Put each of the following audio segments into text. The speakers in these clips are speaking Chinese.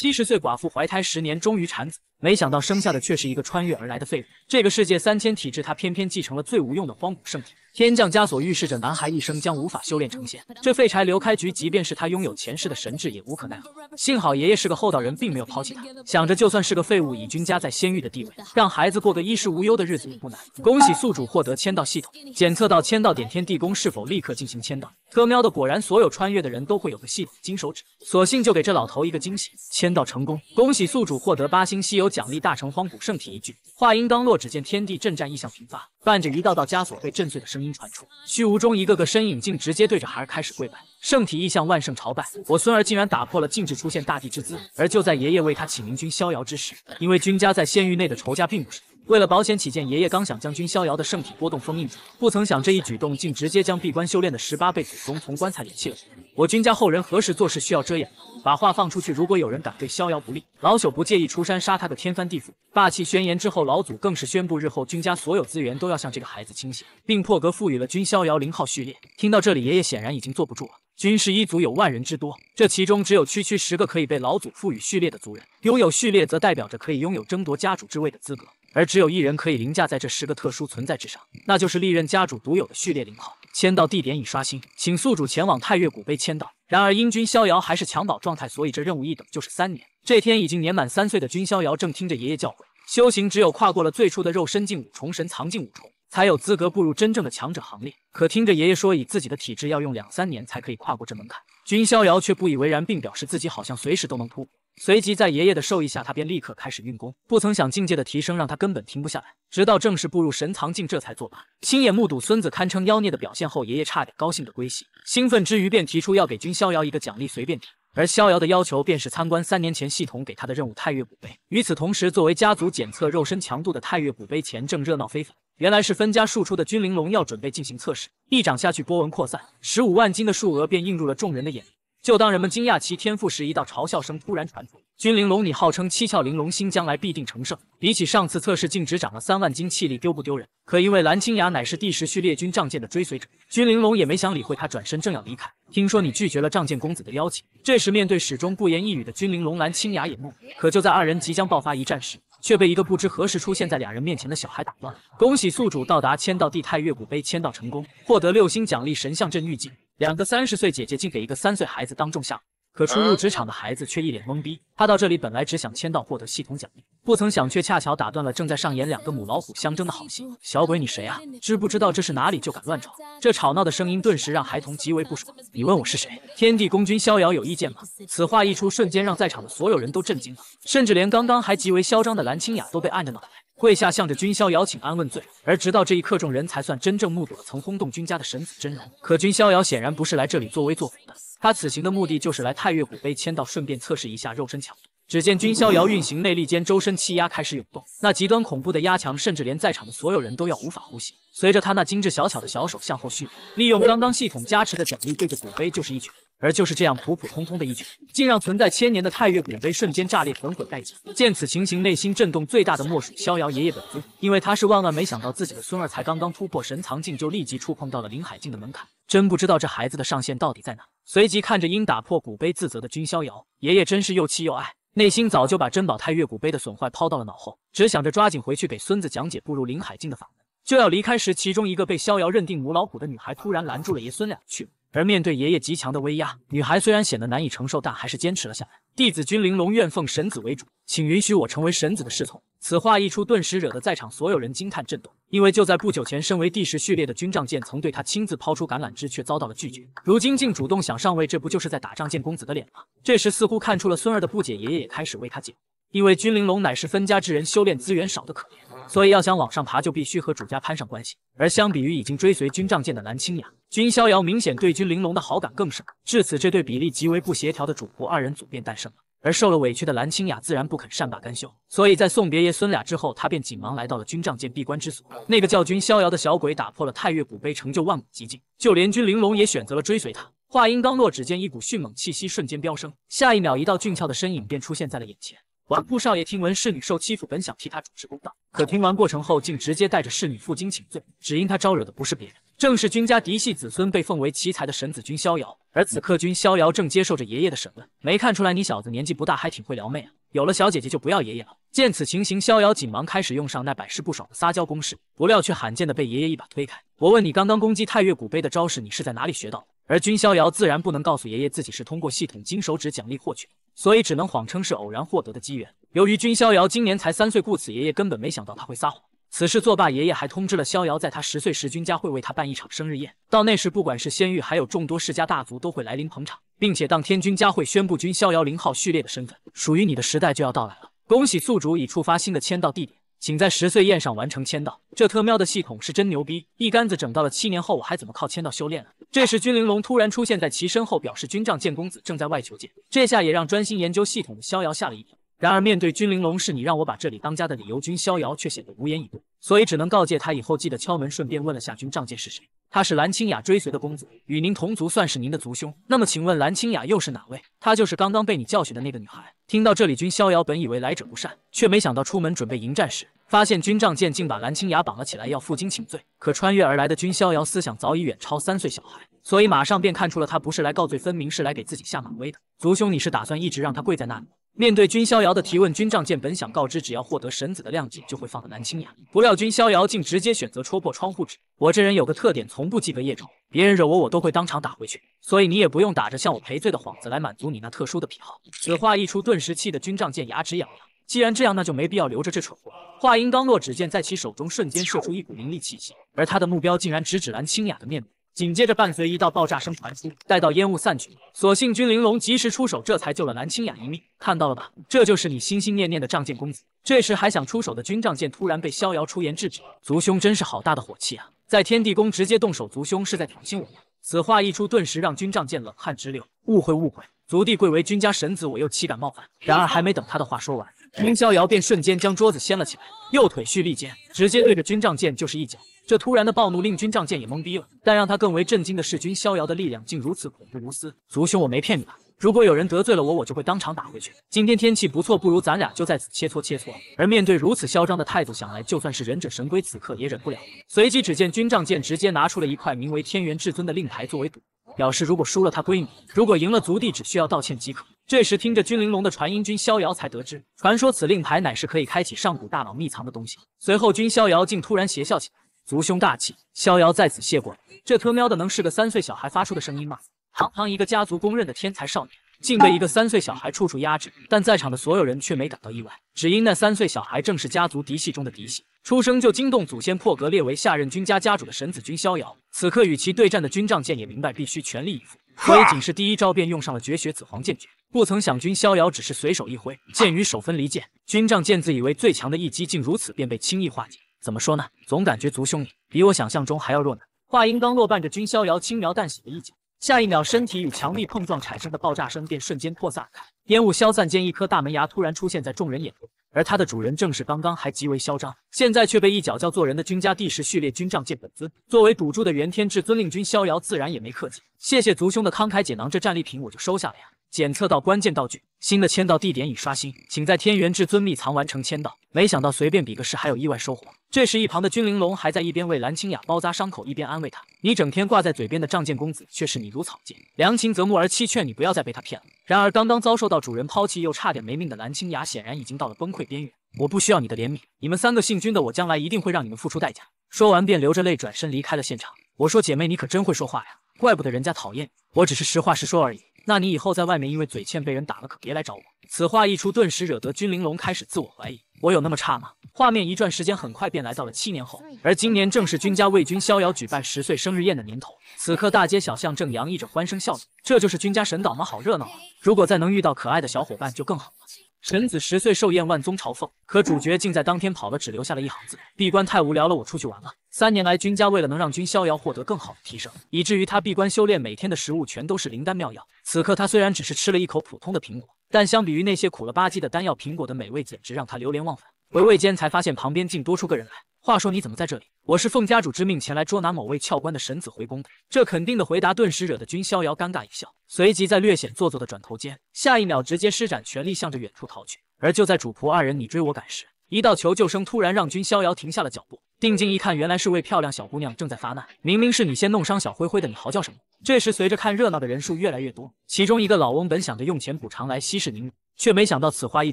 七十岁寡妇怀胎十年，终于产子。没想到生下的却是一个穿越而来的废物。这个世界三千体质，他偏偏继承了最无用的荒古圣体。天降枷锁预示着男孩一生将无法修炼成仙。这废柴刘开局，即便是他拥有前世的神智，也无可奈何。幸好爷爷是个厚道人，并没有抛弃他。想着就算是个废物，以君家在仙域的地位，让孩子过个衣食无忧的日子也不难。恭喜宿主获得签到系统，检测到签到点天地宫，是否立刻进行签到？特喵的，果然所有穿越的人都会有个系统金手指。索性就给这老头一个惊喜，签到成功。恭喜宿主获得八星西游。奖励大成荒古圣体！一句话音刚落，只见天地震战异象频发，伴着一道道枷锁被震碎的声音传出。虚无中，一个个身影竟直接对着孩儿开始跪拜。圣体异象，万圣朝拜！我孙儿竟然打破了禁制，出现大地之姿。而就在爷爷为他起名君逍遥之时，因为君家在仙域内的仇家并不是为了保险起见，爷爷刚想将君逍遥的圣体波动封印住，不曾想这一举动竟直接将闭关修炼的十八辈祖宗从棺材里卸了出来。我君家后人何时做事需要遮掩？把话放出去，如果有人敢对逍遥不利，老朽不介意出山杀他个天翻地覆。霸气宣言之后，老祖更是宣布，日后君家所有资源都要向这个孩子倾斜，并破格赋予了君逍遥零号序列。听到这里，爷爷显然已经坐不住了。君氏一族有万人之多，这其中只有区区十个可以被老祖赋予序列的族人，拥有序列则代表着可以拥有争夺家主之位的资格，而只有一人可以凌驾在这十个特殊存在之上，那就是历任家主独有的序列零号。签到地点已刷新，请宿主前往太岳古碑签到。然而，英军逍遥还是襁褓状态，所以这任务一等就是三年。这天，已经年满三岁的军逍遥正听着爷爷教诲，修行只有跨过了最初的肉身境五重、神藏境五重，才有资格步入真正的强者行列。可听着爷爷说，以自己的体质，要用两三年才可以跨过这门槛，军逍遥却不以为然，并表示自己好像随时都能突破。随即在爷爷的授意下，他便立刻开始运功。不曾想境界的提升让他根本停不下来，直到正式步入神藏境，这才作罢。亲眼目睹孙子堪称妖孽的表现后，爷爷差点高兴的归西。兴奋之余，便提出要给君逍遥一个奖励，随便提。而逍遥的要求便是参观三年前系统给他的任务太岳古碑。与此同时，作为家族检测肉身强度的太岳古碑前正热闹非凡。原来是分家庶出的君玲珑要准备进行测试，一掌下去，波纹扩散，十五万金的数额便映入了众人的眼帘。就当人们惊讶其天赋时，一道嘲笑声突然传出。君玲珑，你号称七窍玲珑心，将来必定成圣。比起上次测试，竟只涨了三万斤气力，丢不丢人？可因为蓝青雅乃是第十序列军仗剑的追随者，君玲珑也没想理会他，转身正要离开。听说你拒绝了仗剑公子的邀请。这时，面对始终不言一语的君玲珑，蓝青雅也怒。可就在二人即将爆发一战时，却被一个不知何时出现在两人面前的小孩打断了。恭喜宿主到达签到地太岳古碑，签到成功，获得六星奖励神像镇玉境。两个三十岁姐姐竟给一个三岁孩子当众下马，可初入职场的孩子却一脸懵逼。他到这里本来只想签到获得系统奖励，不曾想却恰巧打断了正在上演两个母老虎相争的好戏。小鬼，你谁啊？知不知道这是哪里就敢乱闯？这吵闹的声音顿时让孩童极为不爽。你问我是谁？天地公君逍遥有意见吗？此话一出，瞬间让在场的所有人都震惊了，甚至连刚刚还极为嚣张的蓝清雅都被按着脑袋。跪下，向着君逍遥请安问罪。而直到这一刻，众人才算真正目睹了曾轰动君家的神子真容。可君逍遥显然不是来这里作威作福的，他此行的目的就是来太岳古碑签到，顺便测试一下肉身强度。只见君逍遥运行内力间，周身气压开始涌动，那极端恐怖的压强，甚至连在场的所有人都要无法呼吸。随着他那精致小巧的小手向后蓄力，利用刚刚系统加持的掌力，对着古碑就是一拳。而就是这样普普通通的一拳，竟让存在千年的太岳古碑瞬间炸裂，滚滚殆尽。见此情形，内心震动最大的莫属逍遥爷爷本尊，因为他是万万没想到自己的孙儿才刚刚突破神藏境，就立即触碰到了林海境的门槛，真不知道这孩子的上限到底在哪。随即看着因打破古碑自责的君逍遥，爷爷真是又气又爱，内心早就把珍宝太岳古碑的损坏抛到了脑后，只想着抓紧回去给孙子讲解步入灵海境的法门。就要离开时，其中一个被逍遥认定母老虎的女孩突然拦住了爷孙俩去而面对爷爷极强的威压，女孩虽然显得难以承受，但还是坚持了下来。弟子君玲珑愿奉神子为主，请允许我成为神子的侍从。此话一出，顿时惹得在场所有人惊叹震动。因为就在不久前，身为第十序列的军仗剑曾对他亲自抛出橄榄枝，却遭到了拒绝。如今竟主动想上位，这不就是在打仗剑公子的脸吗？这时，似乎看出了孙儿的不解，爷爷也开始为他解，因为君玲珑乃是分家之人，修炼资源少得可怜。所以要想往上爬，就必须和主家攀上关系。而相比于已经追随军帐剑的蓝青雅，君逍遥明显对君玲珑的好感更甚。至此，这对比例极为不协调的主仆二人组便诞生了。而受了委屈的蓝青雅自然不肯善罢甘休，所以在送别爷孙俩之后，他便紧忙来到了军帐剑闭关之所。那个叫君逍遥的小鬼打破了太岳古碑，成就万古极境，就连君玲珑也选择了追随他。话音刚落，只见一股迅猛气息瞬间飙升，下一秒，一道俊俏的身影便出现在了眼前。纨绔少爷听闻侍女受欺负，本想替她主持公道，可听完过程后，竟直接带着侍女负荆请罪。只因他招惹的不是别人，正是君家嫡系子孙，被奉为奇才的神子君逍遥。而此刻君逍遥正接受着爷爷的审问，没看出来你小子年纪不大，还挺会撩妹啊。有了小姐姐就不要爷爷了。见此情形，逍遥紧忙开始用上那百试不爽的撒娇攻势，不料却罕见的被爷爷一把推开。我问你，刚刚攻击太岳古碑的招式，你是在哪里学到的？而君逍遥自然不能告诉爷爷自己是通过系统金手指奖励获取，所以只能谎称是偶然获得的机缘。由于君逍遥今年才三岁，故此爷爷根本没想到他会撒谎。此事作罢，爷爷还通知了逍遥，在他十岁时，君家会为他办一场生日宴。到那时，不管是仙域，还有众多世家大族都会来临捧场，并且当天君家会宣布君逍遥零号序列的身份，属于你的时代就要到来了。恭喜宿主，已触发新的签到地点。请在十岁宴上完成签到。这特喵的系统是真牛逼，一竿子整到了七年后，我还怎么靠签到修炼啊？这时，君玲珑突然出现在其身后，表示军帐见公子正在外求见。这下也让专心研究系统的逍遥吓了一跳。然而面对君玲珑是你让我把这里当家的理由，君逍遥却显得无言以对，所以只能告诫他以后记得敲门，顺便问了下君仗剑是谁。他是蓝清雅追随的公子，与您同族，算是您的族兄。那么请问蓝清雅又是哪位？她就是刚刚被你教训的那个女孩。听到这里，君逍遥本以为来者不善，却没想到出门准备迎战时，发现君仗剑竟把蓝清雅绑了起来，要负荆请罪。可穿越而来的君逍遥思想早已远超三岁小孩，所以马上便看出了他不是来告罪，分明是来给自己下马威的。族兄，你是打算一直让他跪在那里？面对君逍遥的提问，军仗剑本想告知只要获得神子的谅解就会放了南青雅，不料君逍遥竟直接选择戳破窗户纸。我这人有个特点，从不记格夜仇，别人惹我我都会当场打回去，所以你也不用打着向我赔罪的幌子来满足你那特殊的癖好。此话一出，顿时气得军仗剑牙齿痒痒。既然这样，那就没必要留着这蠢货。话音刚落，只见在其手中瞬间射出一股凌厉气息，而他的目标竟然直指蓝青雅的面部。紧接着，伴随一道爆炸声传出，待到烟雾散去，所幸君玲珑及时出手，这才救了蓝清雅一命。看到了吧，这就是你心心念念的仗剑公子。这时还想出手的君仗剑突然被逍遥出言制止：“族兄真是好大的火气啊，在天地宫直接动手，族兄是在挑衅我呀！此话一出，顿时让君仗剑冷汗直流。误会误会，族弟贵为君家神子，我又岂敢冒犯？然而还没等他的话说完。君逍遥便瞬间将桌子掀了起来，右腿蓄力间，直接对着军帐剑就是一脚。这突然的暴怒令军帐剑也懵逼了，但让他更为震惊的是，军逍遥的力量竟如此恐怖如斯。族兄，我没骗你吧？如果有人得罪了我，我就会当场打回去。今天天气不错，不如咱俩就在此切磋切磋。而面对如此嚣张的态度，想来就算是忍者神龟，此刻也忍不了。随即，只见军帐剑直接拿出了一块名为天元至尊的令牌作为赌。表示如果输了他归你，如果赢了族弟只需要道歉即可。这时听着君玲珑的传音，君逍遥才得知，传说此令牌乃是可以开启上古大佬秘藏的东西。随后君逍遥竟突然邪笑起来，族兄大气，逍遥在此谢过了。这特喵的能是个三岁小孩发出的声音吗？堂堂一个家族公认的天才少年，竟被一个三岁小孩处处压制，但在场的所有人却没感到意外，只因那三岁小孩正是家族嫡系中的嫡系。出生就惊动祖先，破格列为下任君家家主的神子君逍遥，此刻与其对战的君仗剑也明白必须全力以赴，所以仅是第一招便用上了绝学紫黄剑诀。不曾想君逍遥只是随手一挥，剑与手分离，剑君仗剑自以为最强的一击竟如此便被轻易化解。怎么说呢？总感觉族兄你比我想象中还要弱呢。话音刚落，伴着君逍遥轻描淡写的一脚，下一秒身体与墙壁碰撞产生的爆炸声便瞬间扩散开，烟雾消散间，一颗大门牙突然出现在众人眼中。而他的主人正是刚刚还极为嚣张，现在却被一脚叫做人的君家帝室序列军仗剑本尊作为赌注的元天至尊令君逍遥自然也没客气，谢谢族兄的慷慨解囊，这战利品我就收下了呀。检测到关键道具，新的签到地点已刷新，请在天元至尊秘藏完成签到。没想到随便比个试还有意外收获。这时一旁的君玲珑还在一边为蓝清雅包扎伤口，一边安慰她：“你整天挂在嘴边的仗剑公子却是你如草芥，良禽择木而栖，劝你不要再被他骗了。”然而，刚刚遭受到主人抛弃又差点没命的蓝青雅，显然已经到了崩溃边缘。我不需要你的怜悯，你们三个姓君的，我将来一定会让你们付出代价。说完，便流着泪转身离开了现场。我说：“姐妹，你可真会说话呀，怪不得人家讨厌。你。我只是实话实说而已。”那你以后在外面因为嘴欠被人打了，可别来找我。此话一出，顿时惹得君玲珑开始自我怀疑：我有那么差吗？画面一转，时间很快便来到了七年后，而今年正是君家为君逍遥举办十岁生日宴的年头。此刻大街小巷正洋溢着欢声笑语，这就是君家神岛吗？好热闹啊！如果再能遇到可爱的小伙伴就更好了。臣子十岁寿宴，万宗朝奉。可主角竟在当天跑了，只留下了一行字：闭关太无聊了，我出去玩了。三年来，君家为了能让君逍遥获得更好的提升，以至于他闭关修炼，每天的食物全都是灵丹妙药。此刻他虽然只是吃了一口普通的苹果，但相比于那些苦了吧唧的丹药，苹果的美味简直让他流连忘返。回味间才发现，旁边竟多出个人来。话说你怎么在这里？我是奉家主之命前来捉拿某位翘官的神子回宫的。这肯定的回答顿时惹得君逍遥尴尬一笑，随即在略显做作的转头间，下一秒直接施展全力向着远处逃去。而就在主仆二人你追我赶时，一道求救声突然让君逍遥停下了脚步，定睛一看，原来是位漂亮小姑娘正在发难。明明是你先弄伤小灰灰的，你嚎叫什么？这时，随着看热闹的人数越来越多，其中一个老翁本想着用钱补偿来息事宁人，却没想到此话一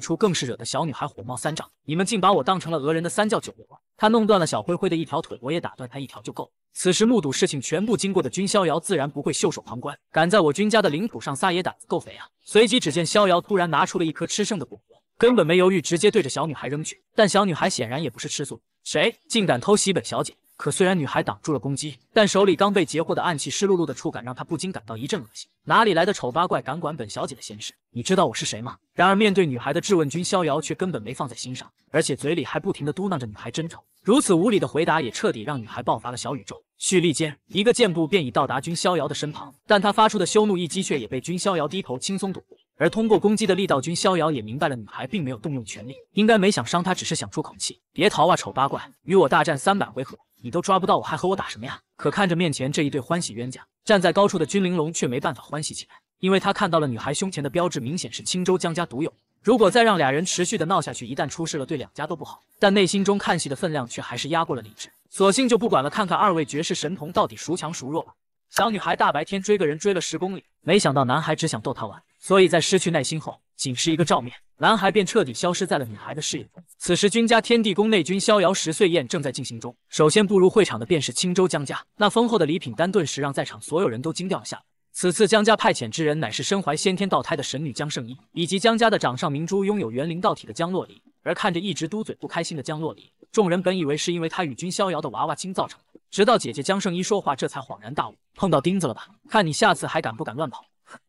出，更是惹得小女孩火冒三丈。你们竟把我当成了讹人的三教九流！他弄断了小灰灰的一条腿，我也打断他一条就够了。此时目睹事情全部经过的君逍遥自然不会袖手旁观，敢在我君家的领土上撒野，胆子够肥啊！随即，只见逍遥突然拿出了一颗吃剩的果核，根本没犹豫，直接对着小女孩扔去。但小女孩显然也不是吃素谁竟敢偷袭本小姐？可虽然女孩挡住了攻击，但手里刚被截获的暗器湿漉漉的触感让她不禁感到一阵恶心。哪里来的丑八怪敢管本小姐的闲事？你知道我是谁吗？然而面对女孩的质问，君逍遥却根本没放在心上，而且嘴里还不停的嘟囔着：“女孩真丑。”如此无理的回答也彻底让女孩爆发了小宇宙，蓄力间一个箭步便已到达君逍遥的身旁，但他发出的羞怒一击却也被君逍遥低头轻松躲过。而通过攻击的力道，君逍遥也明白了女孩并没有动用全力，应该没想伤她，只是想出口气。别逃啊，丑八怪！与我大战三百回合！你都抓不到我，还和我打什么呀？可看着面前这一对欢喜冤家，站在高处的君玲珑却没办法欢喜起来，因为他看到了女孩胸前的标志，明显是青州江家独有。如果再让俩人持续的闹下去，一旦出事了，对两家都不好。但内心中看戏的分量却还是压过了理智，索性就不管了，看看二位绝世神童到底孰强孰弱吧。小女孩大白天追个人，追了十公里，没想到男孩只想逗她玩，所以在失去耐心后，仅是一个照面。男孩便彻底消失在了女孩的视野中。此时，君家天地宫内君逍遥十岁宴正在进行中。首先步入会场的便是青州江家，那丰厚的礼品单顿时让在场所有人都惊掉了下巴。此次江家派遣之人乃是身怀先天道胎的神女江圣依，以及江家的掌上明珠，拥有元灵道体的江洛璃。而看着一直嘟嘴不开心的江洛璃，众人本以为是因为她与君逍遥的娃娃亲造成的，直到姐姐江圣依说话，这才恍然大悟，碰到钉子了吧？看你下次还敢不敢乱跑！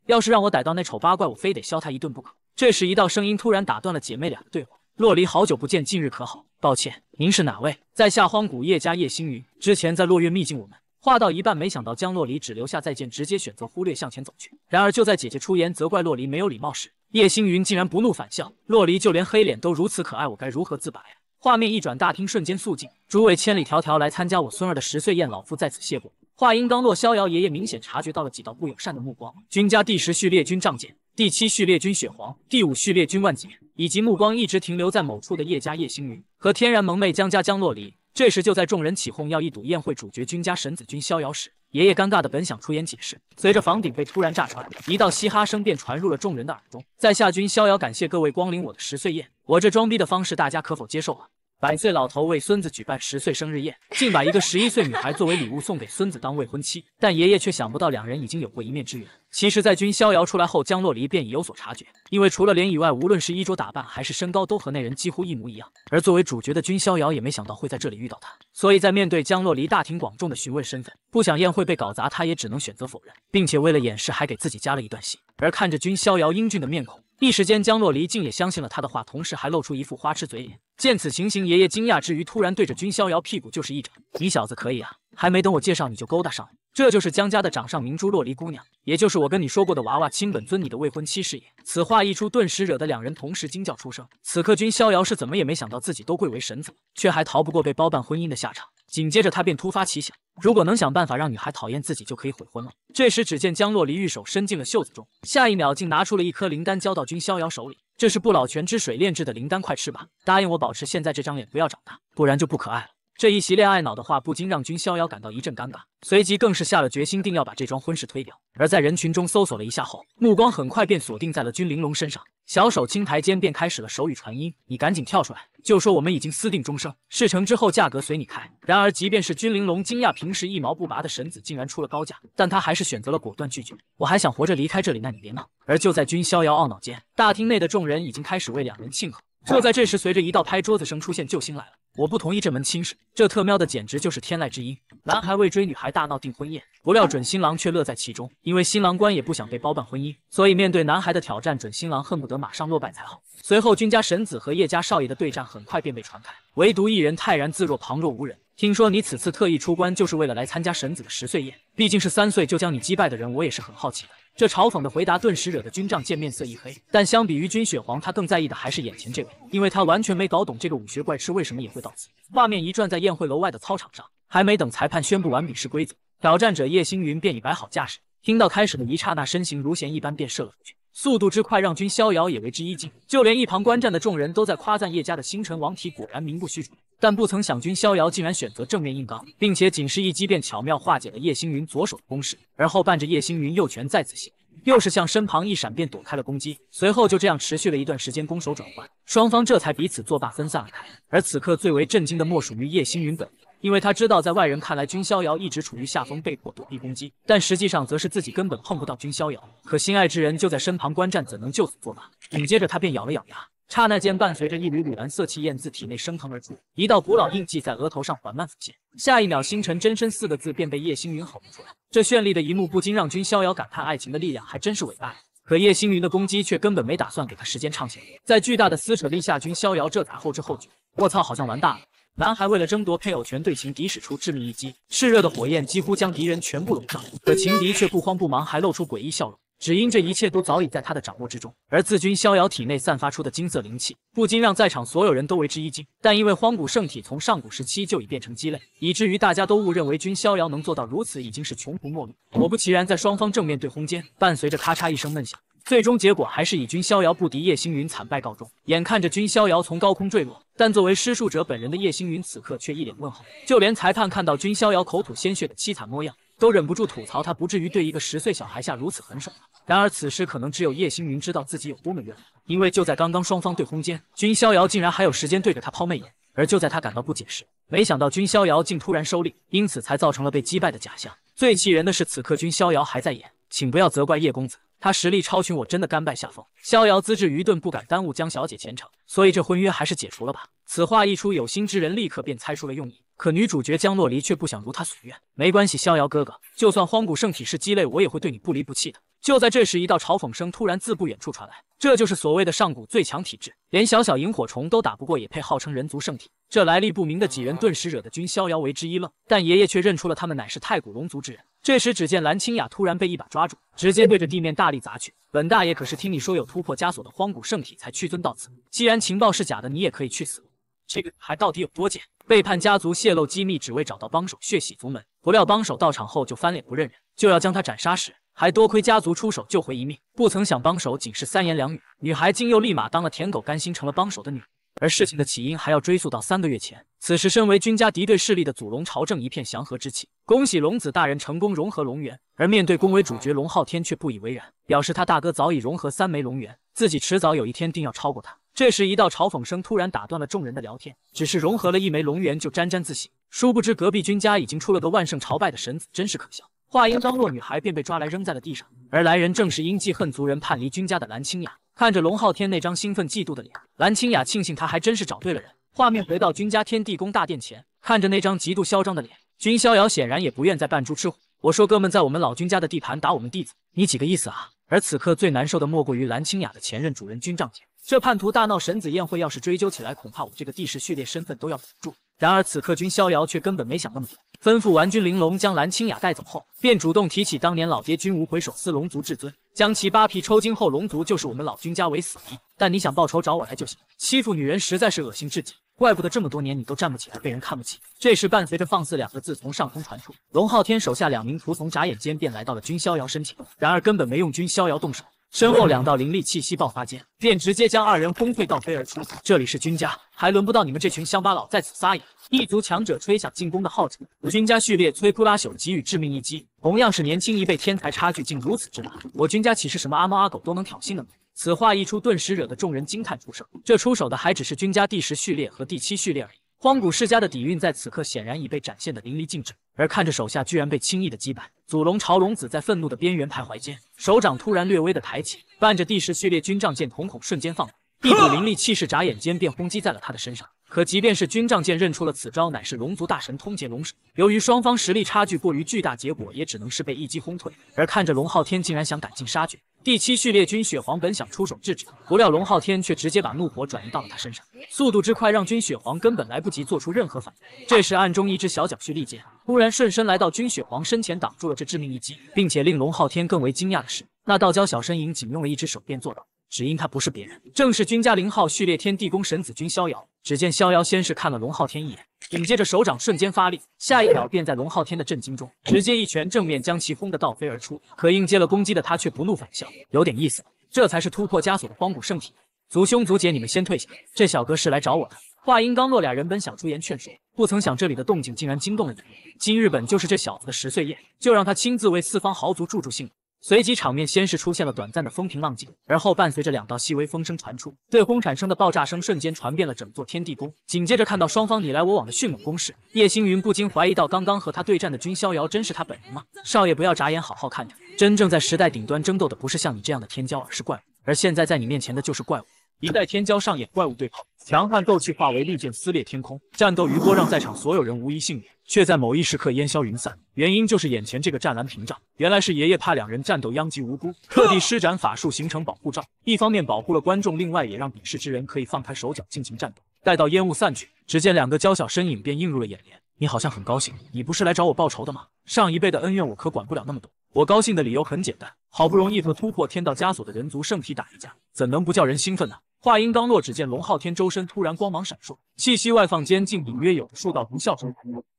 要是让我逮到那丑八怪，我非得削他一顿不可。这时，一道声音突然打断了姐妹俩的对话。洛离，好久不见，近日可好？抱歉，您是哪位？在下荒古叶家叶星云。之前在落月秘境，我们话到一半，没想到江洛离只留下再见，直接选择忽略，向前走去。然而就在姐姐出言责怪洛离没有礼貌时，叶星云竟然不怒反笑。洛离就连黑脸都如此可爱，我该如何自拔呀？画面一转，大厅瞬间肃静。诸位千里迢迢来参加我孙儿的十岁宴，老夫在此谢过。话音刚落，逍遥爷爷明显察觉到了几道不友善的目光。君家第十序列军仗剑。第七序列君雪皇，第五序列君万劫，以及目光一直停留在某处的叶家叶星云和天然萌妹江家江洛离。这时，就在众人起哄要一睹宴会主角君家神子君逍遥时，爷爷尴尬的本想出言解释，随着房顶被突然炸穿，一道嘻哈声便传入了众人的耳中。在下君逍遥，感谢各位光临我的十岁宴，我这装逼的方式，大家可否接受啊？百岁老头为孙子举办十岁生日宴，竟把一个十一岁女孩作为礼物送给孙子当未婚妻，但爷爷却想不到两人已经有过一面之缘。其实，在君逍遥出来后，江洛离便已有所察觉，因为除了脸以外，无论是衣着打扮还是身高，都和那人几乎一模一样。而作为主角的君逍遥也没想到会在这里遇到他，所以在面对江洛离大庭广众的询问身份，不想宴会被搞砸，他也只能选择否认，并且为了掩饰，还给自己加了一段戏。而看着君逍遥英俊的面孔。一时间，江洛离竟也相信了他的话，同时还露出一副花痴嘴脸。见此情形，爷爷惊讶之余，突然对着君逍遥屁股就是一掌：“你小子可以啊！还没等我介绍，你就勾搭上了。”这就是江家的掌上明珠洛璃姑娘，也就是我跟你说过的娃娃亲本尊你的未婚妻是也。此话一出，顿时惹得两人同时惊叫出声。此刻君逍遥是怎么也没想到，自己都贵为神子，却还逃不过被包办婚姻的下场。紧接着他便突发奇想，如果能想办法让女孩讨厌自己，就可以悔婚了。这时只见江洛璃玉手伸进了袖子中，下一秒竟拿出了一颗灵丹，交到君逍遥手里。这是不老泉之水炼制的灵丹，快吃吧！答应我，保持现在这张脸不要长大，不然就不可爱了。这一席恋爱脑的话，不禁让君逍遥感到一阵尴尬，随即更是下了决心，定要把这桩婚事推掉。而在人群中搜索了一下后，目光很快便锁定在了君玲珑身上，小手轻抬间便开始了手语传音：“你赶紧跳出来，就说我们已经私定终生，事成之后价格随你开。”然而，即便是君玲珑惊讶，平时一毛不拔的神子竟然出了高价，但他还是选择了果断拒绝：“我还想活着离开这里，那你别闹。”而就在君逍遥懊恼间，大厅内的众人已经开始为两人庆贺。就在这时，随着一道拍桌子声出现，救星来了。我不同意这门亲事，这特喵的简直就是天籁之音。男孩为追女孩大闹订婚宴，不料准新郎却乐在其中，因为新郎官也不想被包办婚姻，所以面对男孩的挑战，准新郎恨不得马上落败才好。随后，君家神子和叶家少爷的对战很快便被传开，唯独一人泰然自若，旁若无人。听说你此次特意出关，就是为了来参加神子的十岁宴。毕竟是三岁就将你击败的人，我也是很好奇的。这嘲讽的回答顿时惹得军帐见面色一黑。但相比于军雪皇，他更在意的还是眼前这位，因为他完全没搞懂这个武学怪痴为什么也会到此。画面一转，在宴会楼外的操场上，还没等裁判宣布完比试规则，挑战者叶星云便已摆好架势。听到开始的一刹那，身形如弦一般便射了出去。速度之快让君逍遥也为之一惊，就连一旁观战的众人都在夸赞叶家的星辰王体果然名不虚传。但不曾想君逍遥竟然选择正面硬刚，并且仅是一击便巧妙化解了叶星云左手的攻势，而后伴着叶星云右拳再次袭又是向身旁一闪便躲开了攻击。随后就这样持续了一段时间攻守转换，双方这才彼此作罢分散而开。而此刻最为震惊的莫属于叶星云本人。因为他知道，在外人看来，君逍遥一直处于下风，被迫躲避攻击；但实际上，则是自己根本碰不到君逍遥。可心爱之人就在身旁观战，怎能就此作罢？紧接着，他便咬了咬牙，刹那间，伴随着一缕缕蓝色气焰自体内升腾而出，一道古老印记在额头上缓慢浮现。下一秒，“星辰真身”四个字便被叶星云吼了出来。这绚丽的一幕不禁让君逍遥感叹：爱情的力量还真是伟大。可叶星云的攻击却根本没打算给他时间畅想，在巨大的撕扯力下，君逍遥这才后知后觉：卧槽，好像玩大了。男孩为了争夺配偶权，对情敌使出致命一击，炽热的火焰几乎将敌人全部笼罩。可情敌却不慌不忙，还露出诡异笑容，只因这一切都早已在他的掌握之中。而自君逍遥体内散发出的金色灵气，不禁让在场所有人都为之一惊。但因为荒古圣体从上古时期就已变成鸡肋，以至于大家都误认为君逍遥能做到如此已经是穷途末路。果不其然，在双方正面对轰间，伴随着咔嚓一声闷响，最终结果还是以君逍遥不敌叶星云惨败告终。眼看着君逍遥从高空坠落。但作为施术者本人的叶星云，此刻却一脸问号。就连裁判看到君逍遥口吐鲜血的凄惨模样，都忍不住吐槽他不至于对一个十岁小孩下如此狠手。然而此时，可能只有叶星云知道自己有多么冤。因为就在刚刚，双方对轰间，君逍遥竟然还有时间对着他抛媚眼。而就在他感到不解时，没想到君逍遥竟突然收力，因此才造成了被击败的假象。最气人的是，此刻君逍遥还在演，请不要责怪叶公子。他实力超群，我真的甘拜下风。逍遥资质愚钝，不敢耽误江小姐前程，所以这婚约还是解除了吧。此话一出，有心之人立刻便猜出了用意。可女主角江洛离却不想如他所愿。没关系，逍遥哥哥，就算荒古圣体是鸡肋，我也会对你不离不弃的。就在这时，一道嘲讽声突然自不远处传来。这就是所谓的上古最强体质，连小小萤火虫都打不过，也配号称人族圣体？这来历不明的几人顿时惹得君逍遥为之一愣，但爷爷却认出了他们乃是太古龙族之人。这时，只见蓝清雅突然被一把抓住，直接对着地面大力砸去。本大爷可是听你说有突破枷锁的荒古圣体才屈尊到此。既然情报是假的，你也可以去死。这个女孩到底有多贱？背叛家族、泄露机密，只为找到帮手，血洗族门。不料帮手到场后就翻脸不认人，就要将她斩杀时，还多亏家族出手救回一命。不曾想帮手仅是三言两语，女孩竟又立马当了舔狗，甘心成了帮手的女人。而事情的起因还要追溯到三个月前。此时，身为君家敌对势力的祖龙朝正一片祥和之气。恭喜龙子大人成功融合龙元。而面对恭为主角龙昊天却不以为然，表示他大哥早已融合三枚龙元，自己迟早有一天定要超过他。这时，一道嘲讽声突然打断了众人的聊天。只是融合了一枚龙元就沾沾自喜，殊不知隔壁君家已经出了个万圣朝拜的神子，真是可笑。话音刚落，女孩便被抓来扔在了地上。而来人正是因记恨族人叛离君家的蓝青雅。看着龙浩天那张兴奋嫉妒的脸，蓝清雅庆幸他还真是找对了人。画面回到君家天地宫大殿前，看着那张极度嚣张的脸，君逍遥显然也不愿再扮猪吃虎。我说哥们，在我们老君家的地盘打我们弟子，你几个意思啊？而此刻最难受的莫过于蓝清雅的前任主人君仗剑，这叛徒大闹神子宴会，要是追究起来，恐怕我这个帝势序列身份都要稳不住。然而此刻君逍遥却根本没想那么多。吩咐完君玲珑将蓝清雅带走后，便主动提起当年老爹君无回手撕龙族至尊，将其扒皮抽筋后，龙族就是我们老君家为死敌。但你想报仇找我来就行。欺负女人实在是恶心至极，怪不得这么多年你都站不起来，被人看不起。这时，伴随着“放肆”两个字从上空传出，龙昊天手下两名仆从眨眼间便来到了君逍遥身前，然而根本没用君逍遥动手。身后两道灵力气息爆发间，便直接将二人轰退倒飞而出。这里是君家，还轮不到你们这群乡巴佬在此撒野！异族强者吹响进攻的号角，君家序列摧枯拉朽给予致命一击。同样是年轻一辈天才，差距竟如此之大，我君家岂是什么阿猫阿狗都能挑衅的？此话一出，顿时惹得众人惊叹出声。这出手的还只是君家第十序列和第七序列而已。荒古世家的底蕴在此刻显然已被展现的淋漓尽致，而看着手下居然被轻易的击败，祖龙朝龙子在愤怒的边缘徘徊间，手掌突然略微的抬起，伴着第十序列军帐剑，瞳孔瞬间放大，一股凌厉气势眨眼间便轰击在了他的身上。可即便是军帐剑认出了此招乃是龙族大神通劫龙神，由于双方实力差距过于巨大，结果也只能是被一击轰退。而看着龙昊天竟然想赶尽杀绝。第七序列君雪皇本想出手制止，不料龙昊天却直接把怒火转移到了他身上，速度之快让君雪皇根本来不及做出任何反应。这时，暗中一只小脚蓄力剑突然瞬身来到君雪皇身前，挡住了这致命一击。并且令龙昊天更为惊讶的是，那道娇小身影仅用了一只手便做到，只因他不是别人，正是君家零号序列天地宫神子君逍遥。只见逍遥先是看了龙昊天一眼。紧接着，手掌瞬间发力，下一秒便在龙昊天的震惊中，直接一拳正面将其轰得倒飞而出。可应接了攻击的他却不怒反笑，有点意思，这才是突破枷锁的荒古圣体。族兄族姐，你们先退下，这小哥是来找我的。话音刚落，俩人本想出言劝说，不曾想这里的动静竟然惊动了你。今日本就是这小子的十岁宴，就让他亲自为四方豪族助助兴。随即，场面先是出现了短暂的风平浪静，而后伴随着两道细微风声传出，对轰产生的爆炸声瞬间传遍了整座天地宫。紧接着，看到双方你来我往的迅猛攻势，叶星云不禁怀疑到：刚刚和他对战的君逍遥，真是他本人吗？少爷，不要眨眼，好好看着。真正在时代顶端争斗的，不是像你这样的天骄，而是怪物。而现在在你面前的就是怪物。一代天骄上演怪物对碰，强悍斗气化为利剑撕裂天空，战斗余波让在场所有人无一幸免，却在某一时刻烟消云散。原因就是眼前这个湛蓝屏障，原来是爷爷怕两人战斗殃及无辜，特地施展法术形成保护罩，一方面保护了观众，另外也让鄙视之人可以放开手脚进行战斗。待到烟雾散去，只见两个娇小身影便映入了眼帘。你好像很高兴，你不是来找我报仇的吗？上一辈的恩怨我可管不了那么多，我高兴的理由很简单，好不容易和突破天道枷锁的人族圣体打一架，怎能不叫人兴奋呢？话音刚落，只见龙昊天周身突然光芒闪烁，气息外放间，竟隐约有着数道龙啸声。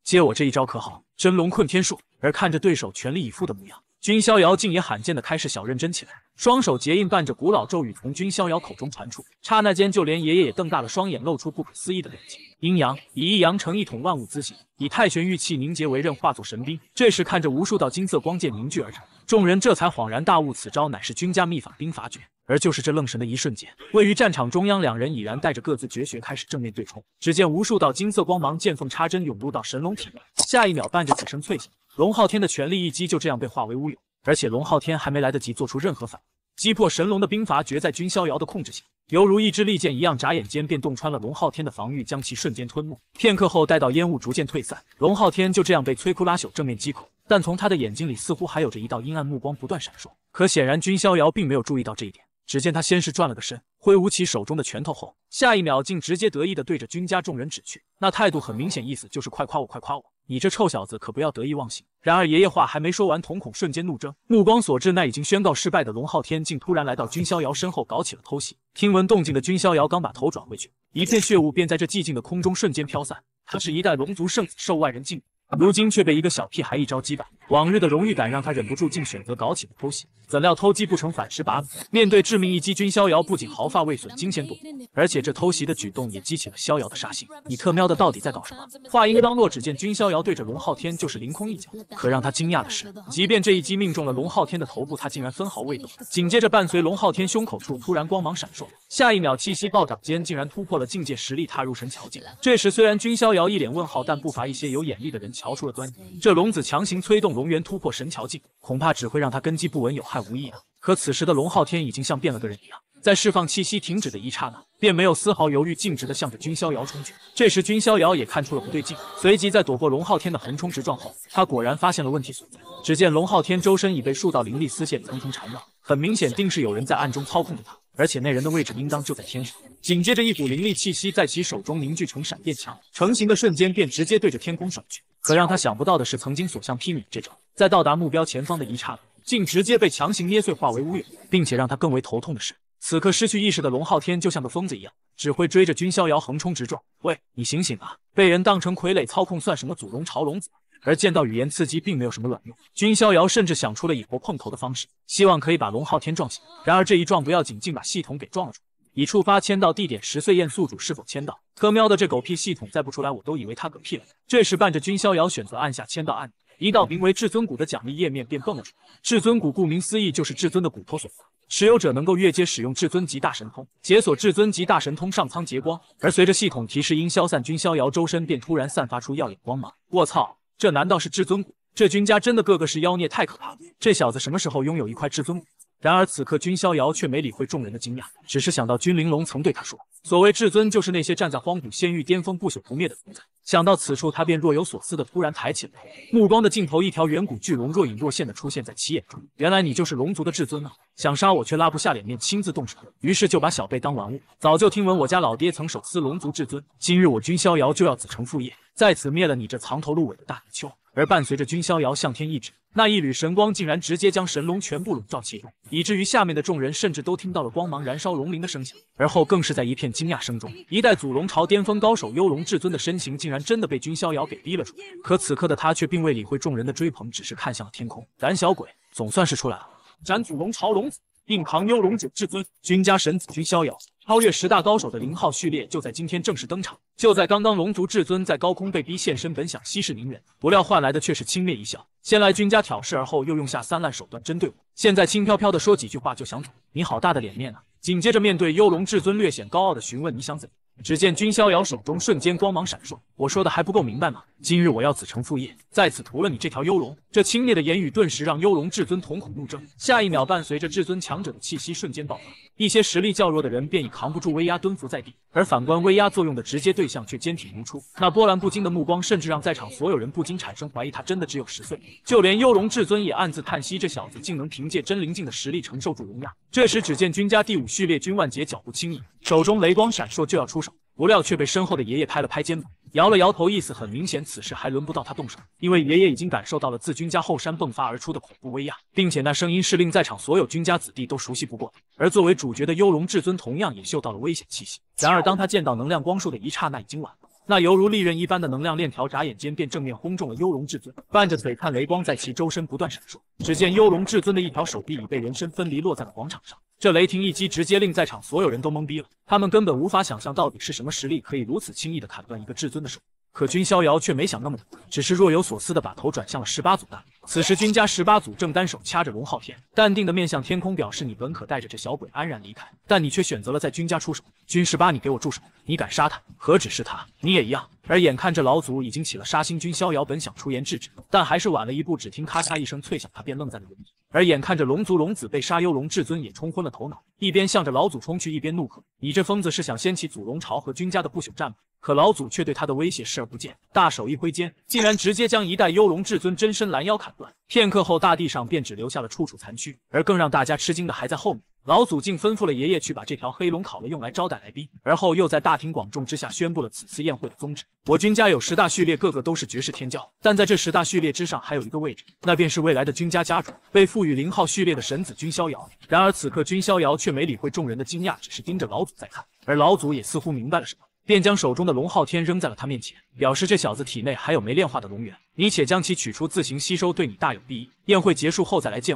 接我这一招可好？真龙困天术。而看着对手全力以赴的模样，君逍遥竟也罕见的开始小认真起来，双手结印，伴着古老咒语从君逍遥口中传出。刹那间，就连爷爷也瞪大了双眼，露出不可思议的表情。阴阳，以一阳成一统万物之形，以太玄玉气凝结为刃，化作神兵。这时看着无数道金色光剑凝聚而成，众人这才恍然大悟，此招乃是君家秘法兵法诀。而就是这愣神的一瞬间，位于战场中央，两人已然带着各自绝学开始正面对冲。只见无数道金色光芒见缝插针涌入到神龙体内，下一秒伴着几声脆响，龙昊天的全力一击就这样被化为乌有。而且龙昊天还没来得及做出任何反应，击破神龙的兵法绝在君逍遥的控制下，犹如一支利剑一样，眨眼间便洞穿了龙昊天的防御，将其瞬间吞没。片刻后，待到烟雾逐渐退散，龙昊天就这样被摧枯拉朽正面击溃。但从他的眼睛里似乎还有着一道阴暗目光不断闪烁。可显然君逍遥并没有注意到这一点。只见他先是转了个身，挥舞起手中的拳头，后下一秒竟直接得意的对着君家众人指去，那态度很明显，意思就是快夸我，快夸我！你这臭小子可不要得意忘形！然而爷爷话还没说完，瞳孔瞬间怒睁，目光所至，那已经宣告失败的龙昊天竟突然来到君逍遥身后，搞起了偷袭。听闻动静的君逍遥刚把头转回去，一片血雾便在这寂静的空中瞬间飘散。他是一代龙族圣子，受万人敬仰，如今却被一个小屁孩一招击败。往日的荣誉感让他忍不住，竟选择搞起了偷袭。怎料偷鸡不成反蚀把米，面对致命一击，君逍遥不仅毫发未损，惊险躲过，而且这偷袭的举动也激起了逍遥的杀心。你特喵的到底在搞什么？话音刚落，只见君逍遥对着龙昊天就是凌空一脚。可让他惊讶的是，即便这一击命中了龙昊天的头部，他竟然分毫未动。紧接着，伴随龙昊天胸口处突然光芒闪烁，下一秒气息暴涨间，竟然突破了境界，实力踏入神桥境。这时虽然君逍遥一脸问号，但不乏一些有眼力的人瞧出了端倪。这龙子强行催动。龙源突破神桥境，恐怕只会让他根基不稳，有害无益啊！可此时的龙浩天已经像变了个人一样，在释放气息停止的一刹那，便没有丝毫犹豫，径直的向着君逍遥冲去。这时，君逍遥也看出了不对劲，随即在躲过龙浩天的横冲直撞后，他果然发现了问题所在。只见龙浩天周身已被数道灵力丝线层层缠绕，很明显，定是有人在暗中操控着他，而且那人的位置应当就在天上。紧接着，一股灵力气息在其手中凝聚成闪电墙，成型的瞬间便直接对着天空甩去。可让他想不到的是，曾经所向披靡的这招，在到达目标前方的一刹那，竟直接被强行捏碎，化为乌有。并且让他更为头痛的是，此刻失去意识的龙昊天就像个疯子一样，只会追着君逍遥横冲直撞。喂，你醒醒啊！被人当成傀儡操控算什么？祖龙朝龙子。而见到语言刺激并没有什么卵用，君逍遥甚至想出了以搏碰头的方式，希望可以把龙昊天撞醒。然而这一撞不要紧，竟把系统给撞了出来。已触发签到地点十岁宴，宿主是否签到？可喵的，这狗屁系统再不出来，我都以为他嗝屁了。这时，伴着君逍遥选择按下签到按钮，一道名为至尊骨的奖励页面便蹦了出来。至尊骨顾名思义就是至尊的骨头所化，持有者能够越阶使用至尊级大神通，解锁至尊级大神通上苍劫光。而随着系统提示音消散，君逍遥周身便突然散发出耀眼光芒。我操，这难道是至尊骨？这君家真的个个是妖孽，太可怕了！这小子什么时候拥有一块至尊骨？然而此刻，君逍遥却没理会众人的惊讶，只是想到君玲珑曾对他说：“所谓至尊，就是那些站在荒古仙域巅峰、不朽不灭的存在。”想到此处，他便若有所思的突然抬起了头，目光的尽头，一条远古巨龙若隐若现的出现在其眼中。原来你就是龙族的至尊呢？想杀我却拉不下脸面亲自动手，于是就把小辈当玩物。早就听闻我家老爹曾手撕龙族至尊，今日我君逍遥就要子承父业，在此灭了你这藏头露尾的大泥鳅！而伴随着君逍遥向天一指，那一缕神光竟然直接将神龙全部笼罩其中，以至于下面的众人甚至都听到了光芒燃烧龙鳞的声响。而后更是在一片惊讶声中，一代祖龙朝巅峰高手幽龙至尊的身形竟然真的被君逍遥给逼了出来。可此刻的他却并未理会众人的追捧，只是看向了天空。胆小鬼，总算是出来了！斩祖龙朝龙子！硬扛幽龙九至尊，君家神子君逍遥，超越十大高手的零号序列就在今天正式登场。就在刚刚，龙族至尊在高空被逼现身，本想息事宁人，不料换来的却是轻蔑一笑。先来君家挑事，而后又用下三滥手段针对我，现在轻飘飘的说几句话就想走，你好大的脸面啊！紧接着，面对幽龙至尊略显高傲的询问，你想怎？只见君逍遥手中瞬间光芒闪烁，我说的还不够明白吗？今日我要子承父业，在此屠了你这条幽龙。这轻蔑的言语顿时让幽龙至尊瞳孔怒睁。下一秒，伴随着至尊强者的气息瞬间爆发，一些实力较弱的人便已扛不住威压蹲伏在地，而反观威压作用的直接对象却坚挺如初。那波澜不惊的目光，甚至让在场所有人不禁产生怀疑，他真的只有十岁？就连幽龙至尊也暗自叹息，这小子竟能凭借真灵境的实力承受住龙压。这时，只见君家第五序列君万杰脚步轻盈，手中雷光闪烁，就要出手。不料却被身后的爷爷拍了拍肩膀，摇了摇头，意思很明显，此时还轮不到他动手，因为爷爷已经感受到了自君家后山迸发而出的恐怖威压，并且那声音是令在场所有君家子弟都熟悉不过的。而作为主角的幽龙至尊同样也嗅到了危险气息，然而当他见到能量光束的一刹那，已经晚了。那犹如利刃一般的能量链条，眨眼间便正面轰中了幽龙至尊，伴着璀璨雷光在其周身不断闪烁。只见幽龙至尊的一条手臂已被人身分离，落在了广场上。这雷霆一击直接令在场所有人都懵逼了，他们根本无法想象到底是什么实力可以如此轻易的砍断一个至尊的手。可君逍遥却没想那么多，只是若有所思的把头转向了十八祖大。此时，君家十八祖正单手掐着龙昊天，淡定的面向天空，表示你本可带着这小鬼安然离开，但你却选择了在君家出手。君十八，你给我住手！你敢杀他，何止是他，你也一样。而眼看着老祖已经起了杀心，君逍遥本想出言制止，但还是晚了一步。只听咔嚓一声脆响，他便愣在了原地。而眼看着龙族龙子被杀，幽龙至尊也冲昏了头脑，一边向着老祖冲去，一边怒喝：“你这疯子是想掀起祖龙朝和君家的不朽战吗？”可老祖却对他的威胁视而不见，大手一挥间，竟然直接将一代幽龙至尊真身拦腰砍。片刻后，大地上便只留下了处处残躯，而更让大家吃惊的还在后面。老祖竟吩咐了爷爷去把这条黑龙烤了，用来招待来宾。而后又在大庭广众之下宣布了此次宴会的宗旨：我君家有十大序列，个个都是绝世天骄。但在这十大序列之上，还有一个位置，那便是未来的君家家主，被赋予零号序列的神子君逍遥。然而此刻，君逍遥却没理会众人的惊讶，只是盯着老祖在看，而老祖也似乎明白了什么。便将手中的龙昊天扔在了他面前，表示这小子体内还有没炼化的龙元，你且将其取出自行吸收，对你大有裨益。宴会结束后再来见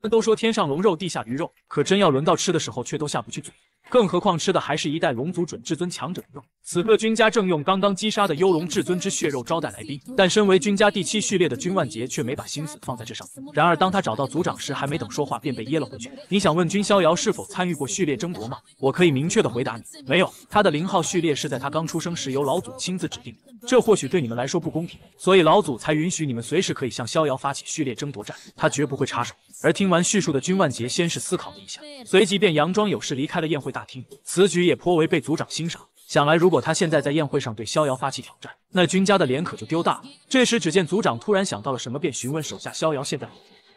我。都说天上龙肉，地下驴肉，可真要轮到吃的时候，却都下不去嘴。更何况吃的还是一代龙族准至尊强者的肉。此刻君家正用刚刚击杀的幽龙至尊之血肉招待来宾，但身为君家第七序列的君万杰却没把心思放在这上。然而当他找到族长时，还没等说话便被噎了回去。你想问君逍遥是否参与过序列争夺吗？我可以明确的回答你，没有。他的零号序列是在他刚出生时由老祖亲自指定，这或许对你们来说不公平，所以老祖才允许你们随时可以向逍遥发起序列争夺战，他绝不会插手。而听完叙述的君万杰先是思考了一下，随即便佯装有事离开了宴会大。大厅，此举也颇为被族长欣赏，想来如果他现在在宴会上对逍遥发起挑战，那君家的脸可就丢大了。这时，只见族长突然想到了什么，便询问手下逍遥现在。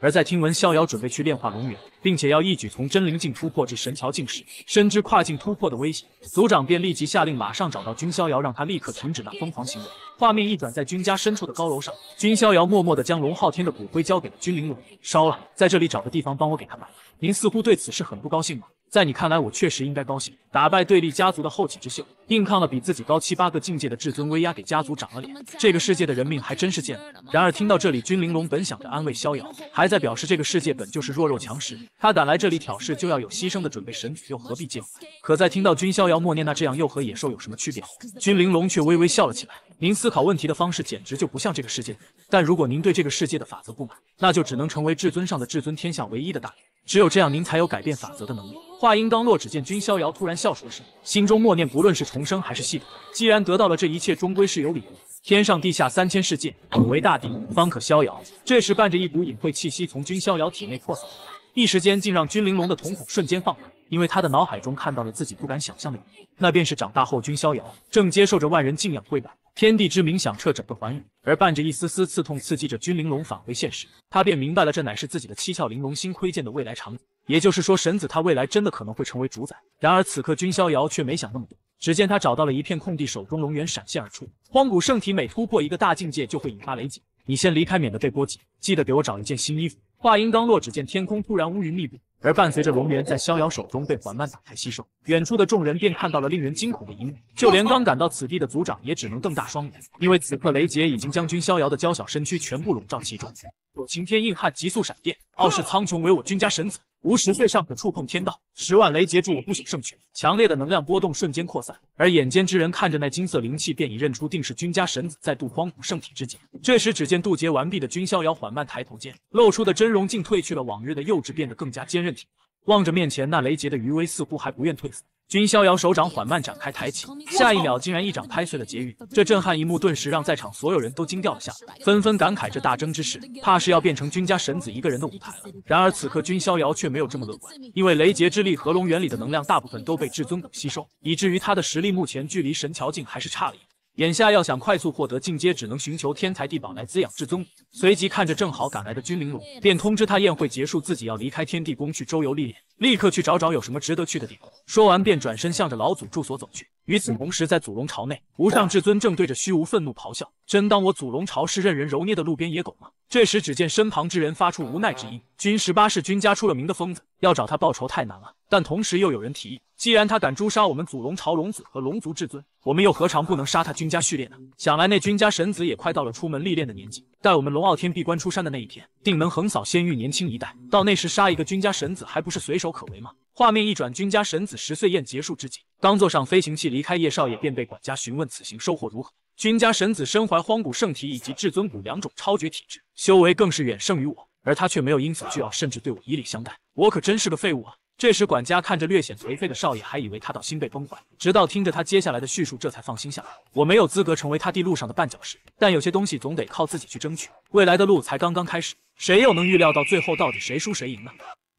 而在听闻逍遥准备去炼化龙元，并且要一举从真灵境突破至神桥境时，深知跨境突破的危险，族长便立即下令马上找到君逍遥，让他立刻停止那疯狂行为。画面一转，在君家深处的高楼上，君逍遥默默的将龙昊天的骨灰交给了君灵珑，烧了，在这里找个地方帮我给他埋。您似乎对此事很不高兴吗？在你看来，我确实应该高兴，打败对立家族的后起之秀，硬抗了比自己高七八个境界的至尊威压，给家族长了脸。这个世界的人命还真是贱。然而听到这里，君玲珑本想着安慰逍遥，还在表示这个世界本就是弱肉强食，他敢来这里挑事，就要有牺牲的准备。神女又何必介怀？可在听到君逍遥默念那这样又和野兽有什么区别后，君玲珑却微微笑了起来。您思考问题的方式简直就不像这个世界。但如果您对这个世界的法则不满，那就只能成为至尊上的至尊，天下唯一的大人。只有这样，您才有改变法则的能力。话音刚落，只见君逍遥突然笑出了声，心中默念：不论是重生还是系统，既然得到了这一切，终归是有理由。天上地下三千世界，为大地方可逍遥。这时，伴着一股隐晦气息从君逍遥体内扩散，一时间竟让君玲珑的瞳孔瞬间放大，因为他的脑海中看到了自己不敢想象的，那便是长大后君逍遥正接受着万人敬仰跪拜，天地之名响彻整个寰宇。而伴着一丝丝刺痛刺激着君玲珑返回现实，他便明白了，这乃是自己的七窍玲珑心窥见的未来场景。也就是说，神子他未来真的可能会成为主宰。然而此刻，君逍遥却没想那么多。只见他找到了一片空地，手中龙元闪现而出。荒古圣体每突破一个大境界，就会引发雷击。你先离开，免得被波及。记得给我找一件新衣服。话音刚落，只见天空突然乌云密布。而伴随着龙元在逍遥手中被缓慢打开吸收，远处的众人便看到了令人惊恐的一幕，就连刚赶到此地的族长也只能瞪大双眼，因为此刻雷劫已经将军逍遥的娇小身躯全部笼罩其中。擎天硬汉，急速闪电，傲视苍穹，唯我君家神子，无十岁尚可触碰天道，十万雷劫助我不朽圣躯。强烈的能量波动瞬间扩散，而眼尖之人看着那金色灵气，便已认出定是君家神子在渡荒古圣体之劫。这时，只见渡劫完毕的君逍遥缓慢抬头间，露出的真容竟褪去了往日的幼稚，变得更加坚韧。望着面前那雷劫的余威，似乎还不愿退缩，君逍遥手掌缓慢展开抬起，下一秒竟然一掌拍碎了劫云。这震撼一幕顿时让在场所有人都惊掉了下，纷纷感慨这大争之势，怕是要变成君家神子一个人的舞台了。然而此刻君逍遥却没有这么乐观，因为雷劫之力和龙元里的能量大部分都被至尊骨吸收，以至于他的实力目前距离神桥境还是差了一。眼下要想快速获得进阶，只能寻求天才地宝来滋养至尊。随即看着正好赶来的君玲龙，便通知他宴会结束，自己要离开天地宫去周游历练，立刻去找找有什么值得去的地方。说完便转身向着老祖住所走去。与此同时，在祖龙巢内，无上至尊正对着虚无愤怒咆哮：“真当我祖龙巢是任人揉捏的路边野狗吗？”这时，只见身旁之人发出无奈之音：“君十八是君家出了名的疯子，要找他报仇太难了。”但同时又有人提议：“既然他敢诛杀我们祖龙巢龙子和龙族至尊，我们又何尝不能杀他君家序列呢？想来那君家神子也快到了出门历练的年纪，待我们龙傲天闭关出山的那一天，定能横扫仙域年轻一代。到那时，杀一个君家神子，还不是随手可为吗？”画面一转，君家神子十岁宴结束之际，刚坐上飞行器离开叶少爷，便被管家询问此行收获如何。君家神子身怀荒古圣体以及至尊骨两种超绝体质，修为更是远胜于我，而他却没有因此倨傲，甚至对我以礼相待。我可真是个废物啊！这时管家看着略显颓废的少爷，还以为他到心被崩坏，直到听着他接下来的叙述，这才放心下来。我没有资格成为他地路上的绊脚石，但有些东西总得靠自己去争取。未来的路才刚刚开始，谁又能预料到最后到底谁输谁赢呢？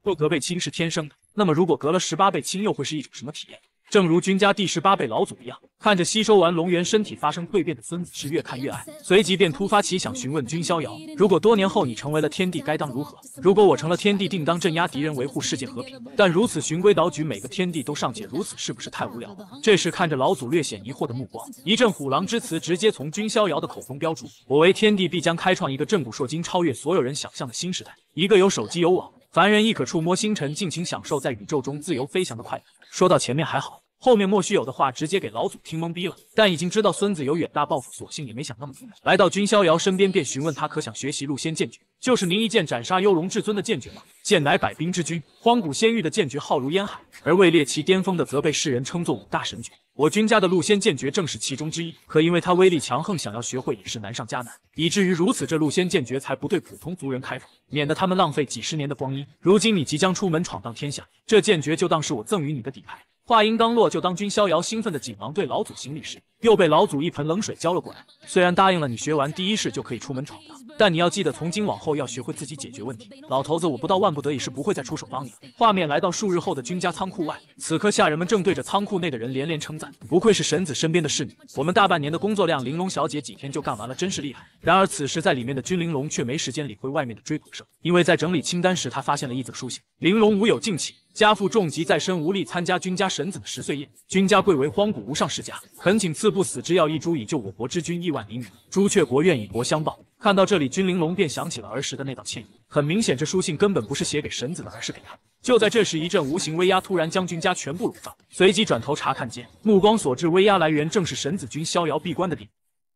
若隔辈亲是天生的，那么如果隔了十八辈亲，又会是一种什么体验？正如君家第十八辈老祖一样，看着吸收完龙元、身体发生蜕变的孙子，是越看越爱。随即便突发奇想，询问君逍遥：如果多年后你成为了天帝，该当如何？如果我成了天帝，定当镇压敌人，维护世界和平。但如此循规蹈矩，每个天帝都尚且如此，是不是太无聊？这时看着老祖略显疑惑的目光，一阵虎狼之词直接从君逍遥的口中飙出：我为天帝，必将开创一个震古烁今、超越所有人想象的新时代，一个有手机有网。凡人亦可触摸星辰，尽情享受在宇宙中自由飞翔的快感。说到前面还好，后面莫须有的话直接给老祖听懵逼了。但已经知道孙子有远大抱负，索性也没想那么多。来到君逍遥身边，便询问他可想学习陆仙剑诀。就是您一剑斩杀幽龙至尊的剑诀吗？剑乃百兵之君，荒古仙域的剑诀浩如烟海，而位列其巅峰的，则被世人称作五大神诀。我君家的陆仙剑诀正是其中之一。可因为它威力强横，想要学会也是难上加难，以至于如此，这陆仙剑诀才不对普通族人开放，免得他们浪费几十年的光阴。如今你即将出门闯荡天下，这剑诀就当是我赠予你的底牌。话音刚落，就当君逍遥兴奋的紧忙对老祖行礼时，又被老祖一盆冷水浇了过来。虽然答应了你学完第一式就可以出门闯荡，但你要记得从今往后要学会自己解决问题。老头子，我不到万不得已是不会再出手帮你了。画面来到数日后的君家仓库外，此刻下人们正对着仓库内的人连连称赞，不愧是神子身边的侍女，我们大半年的工作量，玲珑小姐几天就干完了，真是厉害。然而此时在里面的君玲珑却没时间理会外面的追捧声，因为在整理清单时，她发现了一则书信。玲珑无有静气。家父重疾在身，无力参加君家神子的十岁宴。君家贵为荒古无上世家，恳请赐不死之药一株，以救我国之君亿万黎民。朱雀国愿以国相报。看到这里，君玲珑便想起了儿时的那道歉意。很明显，这书信根本不是写给神子的，而是给他。就在这时，一阵无形威压突然将君家全部笼罩，随即转头查看间，目光所至，威压来源正是神子君逍遥闭关的地方。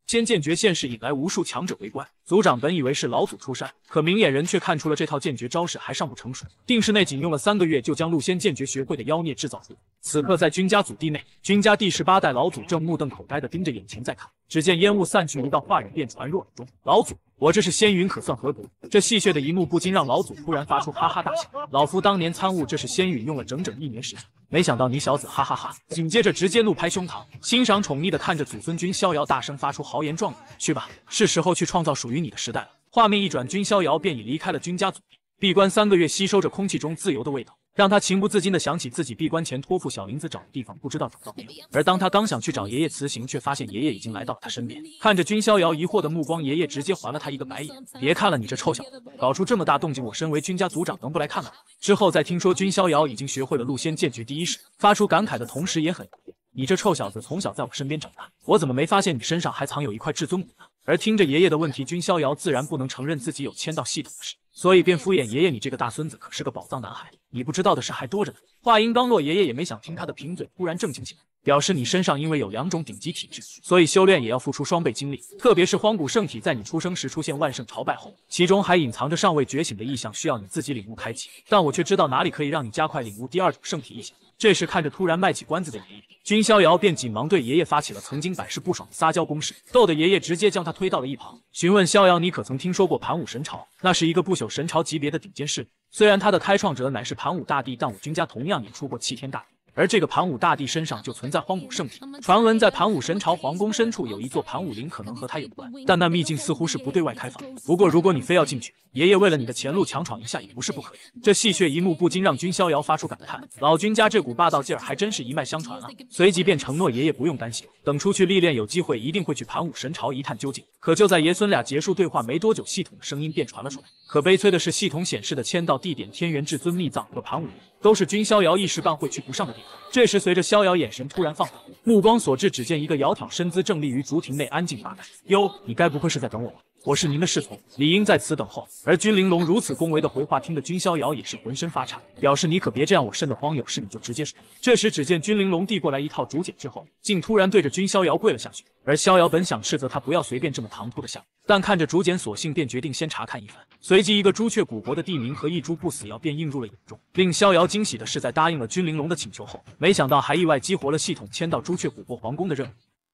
仙剑诀现世，引来无数强者围观。族长本以为是老祖出山，可明眼人却看出了这套剑诀招式还尚不成熟，定是内仅用了三个月就将陆仙剑诀学会的妖孽制造出。此刻，在君家祖地内，君家第十八代老祖正目瞪口呆地盯着眼前在看。只见烟雾散去，一道话语便传入耳中：“老祖。”我这是仙云，可算何德？这戏谑的一幕不禁让老祖突然发出哈哈大笑。老夫当年参悟这是仙云，用了整整一年时间，没想到你小子哈哈哈！紧接着直接怒拍胸膛，欣赏宠溺的看着祖孙君逍遥，大声发出豪言壮语：“去吧，是时候去创造属于你的时代了。”画面一转，君逍遥便已离开了君家祖地，闭关三个月，吸收着空气中自由的味道。让他情不自禁的想起自己闭关前托付小林子找的地方，不知道找到没有。而当他刚想去找爷爷辞行，却发现爷爷已经来到了他身边，看着君逍遥疑惑的目光，爷爷直接还了他一个白眼。别看了，你这臭小子，搞出这么大动静，我身为君家族长，能不来看看吗？之后在听说君逍遥已经学会了陆仙剑诀第一式，发出感慨的同时，也很疑惑，你这臭小子从小在我身边长大，我怎么没发现你身上还藏有一块至尊骨呢？而听着爷爷的问题，君逍遥自然不能承认自己有签到系统的事。所以便敷衍爷爷，你这个大孙子可是个宝藏男孩，你不知道的事还多着呢。话音刚落，爷爷也没想听他的贫嘴，忽然正经起来，表示你身上因为有两种顶级体质，所以修炼也要付出双倍精力。特别是荒古圣体在你出生时出现万圣朝拜后，其中还隐藏着尚未觉醒的意象，需要你自己领悟开启。但我却知道哪里可以让你加快领悟第二种圣体意象。这时看着突然卖起关子的爷爷，君逍遥便紧忙对爷爷发起了曾经百试不爽的撒娇攻势，逗得爷爷直接将他推到了一旁，询问逍遥，你可曾听说过盘武神朝？那是一个不朽神朝级别的顶尖势力，虽然他的开创者乃是盘武大帝，但我君家同样也出过七天大帝。而这个盘武大帝身上就存在荒古圣体，传闻在盘武神朝皇宫深处有一座盘武陵，可能和他有关，但那秘境似乎是不对外开放。不过如果你非要进去，爷爷为了你的前路强闯一下也不是不可以。这戏谑一幕不禁让君逍遥发出感叹：老君家这股霸道劲儿还真是一脉相传啊！随即便承诺爷爷不用担心，等出去历练有机会一定会去盘武神朝一探究竟。可就在爷孙俩结束对话没多久，系统的声音便传了出来。可悲催的是，系统显示的签到地点天元至尊秘藏和盘武陵。都是君逍遥一时半会去不上的地方。这时，随着逍遥眼神突然放大，目光所至，只见一个窈窕身姿正立于竹亭内，安静发呆。哟，你该不会是在等我吧？我是您的侍从，理应在此等候。而君玲珑如此恭维的回话，听得君逍遥也是浑身发颤，表示你可别这样，我瘆得慌。有事你就直接说。这时，只见君玲珑递过来一套竹简之后，竟突然对着君逍遥跪了下去。而逍遥本想斥责他不要随便这么唐突的下，但看着竹简，索性便决定先查看一番。随即，一个朱雀古国的地名和一株不死药便映入了眼中。令逍遥惊喜的是，在答应了君玲珑的请求后，没想到还意外激活了系统签到朱雀古国皇宫的任务。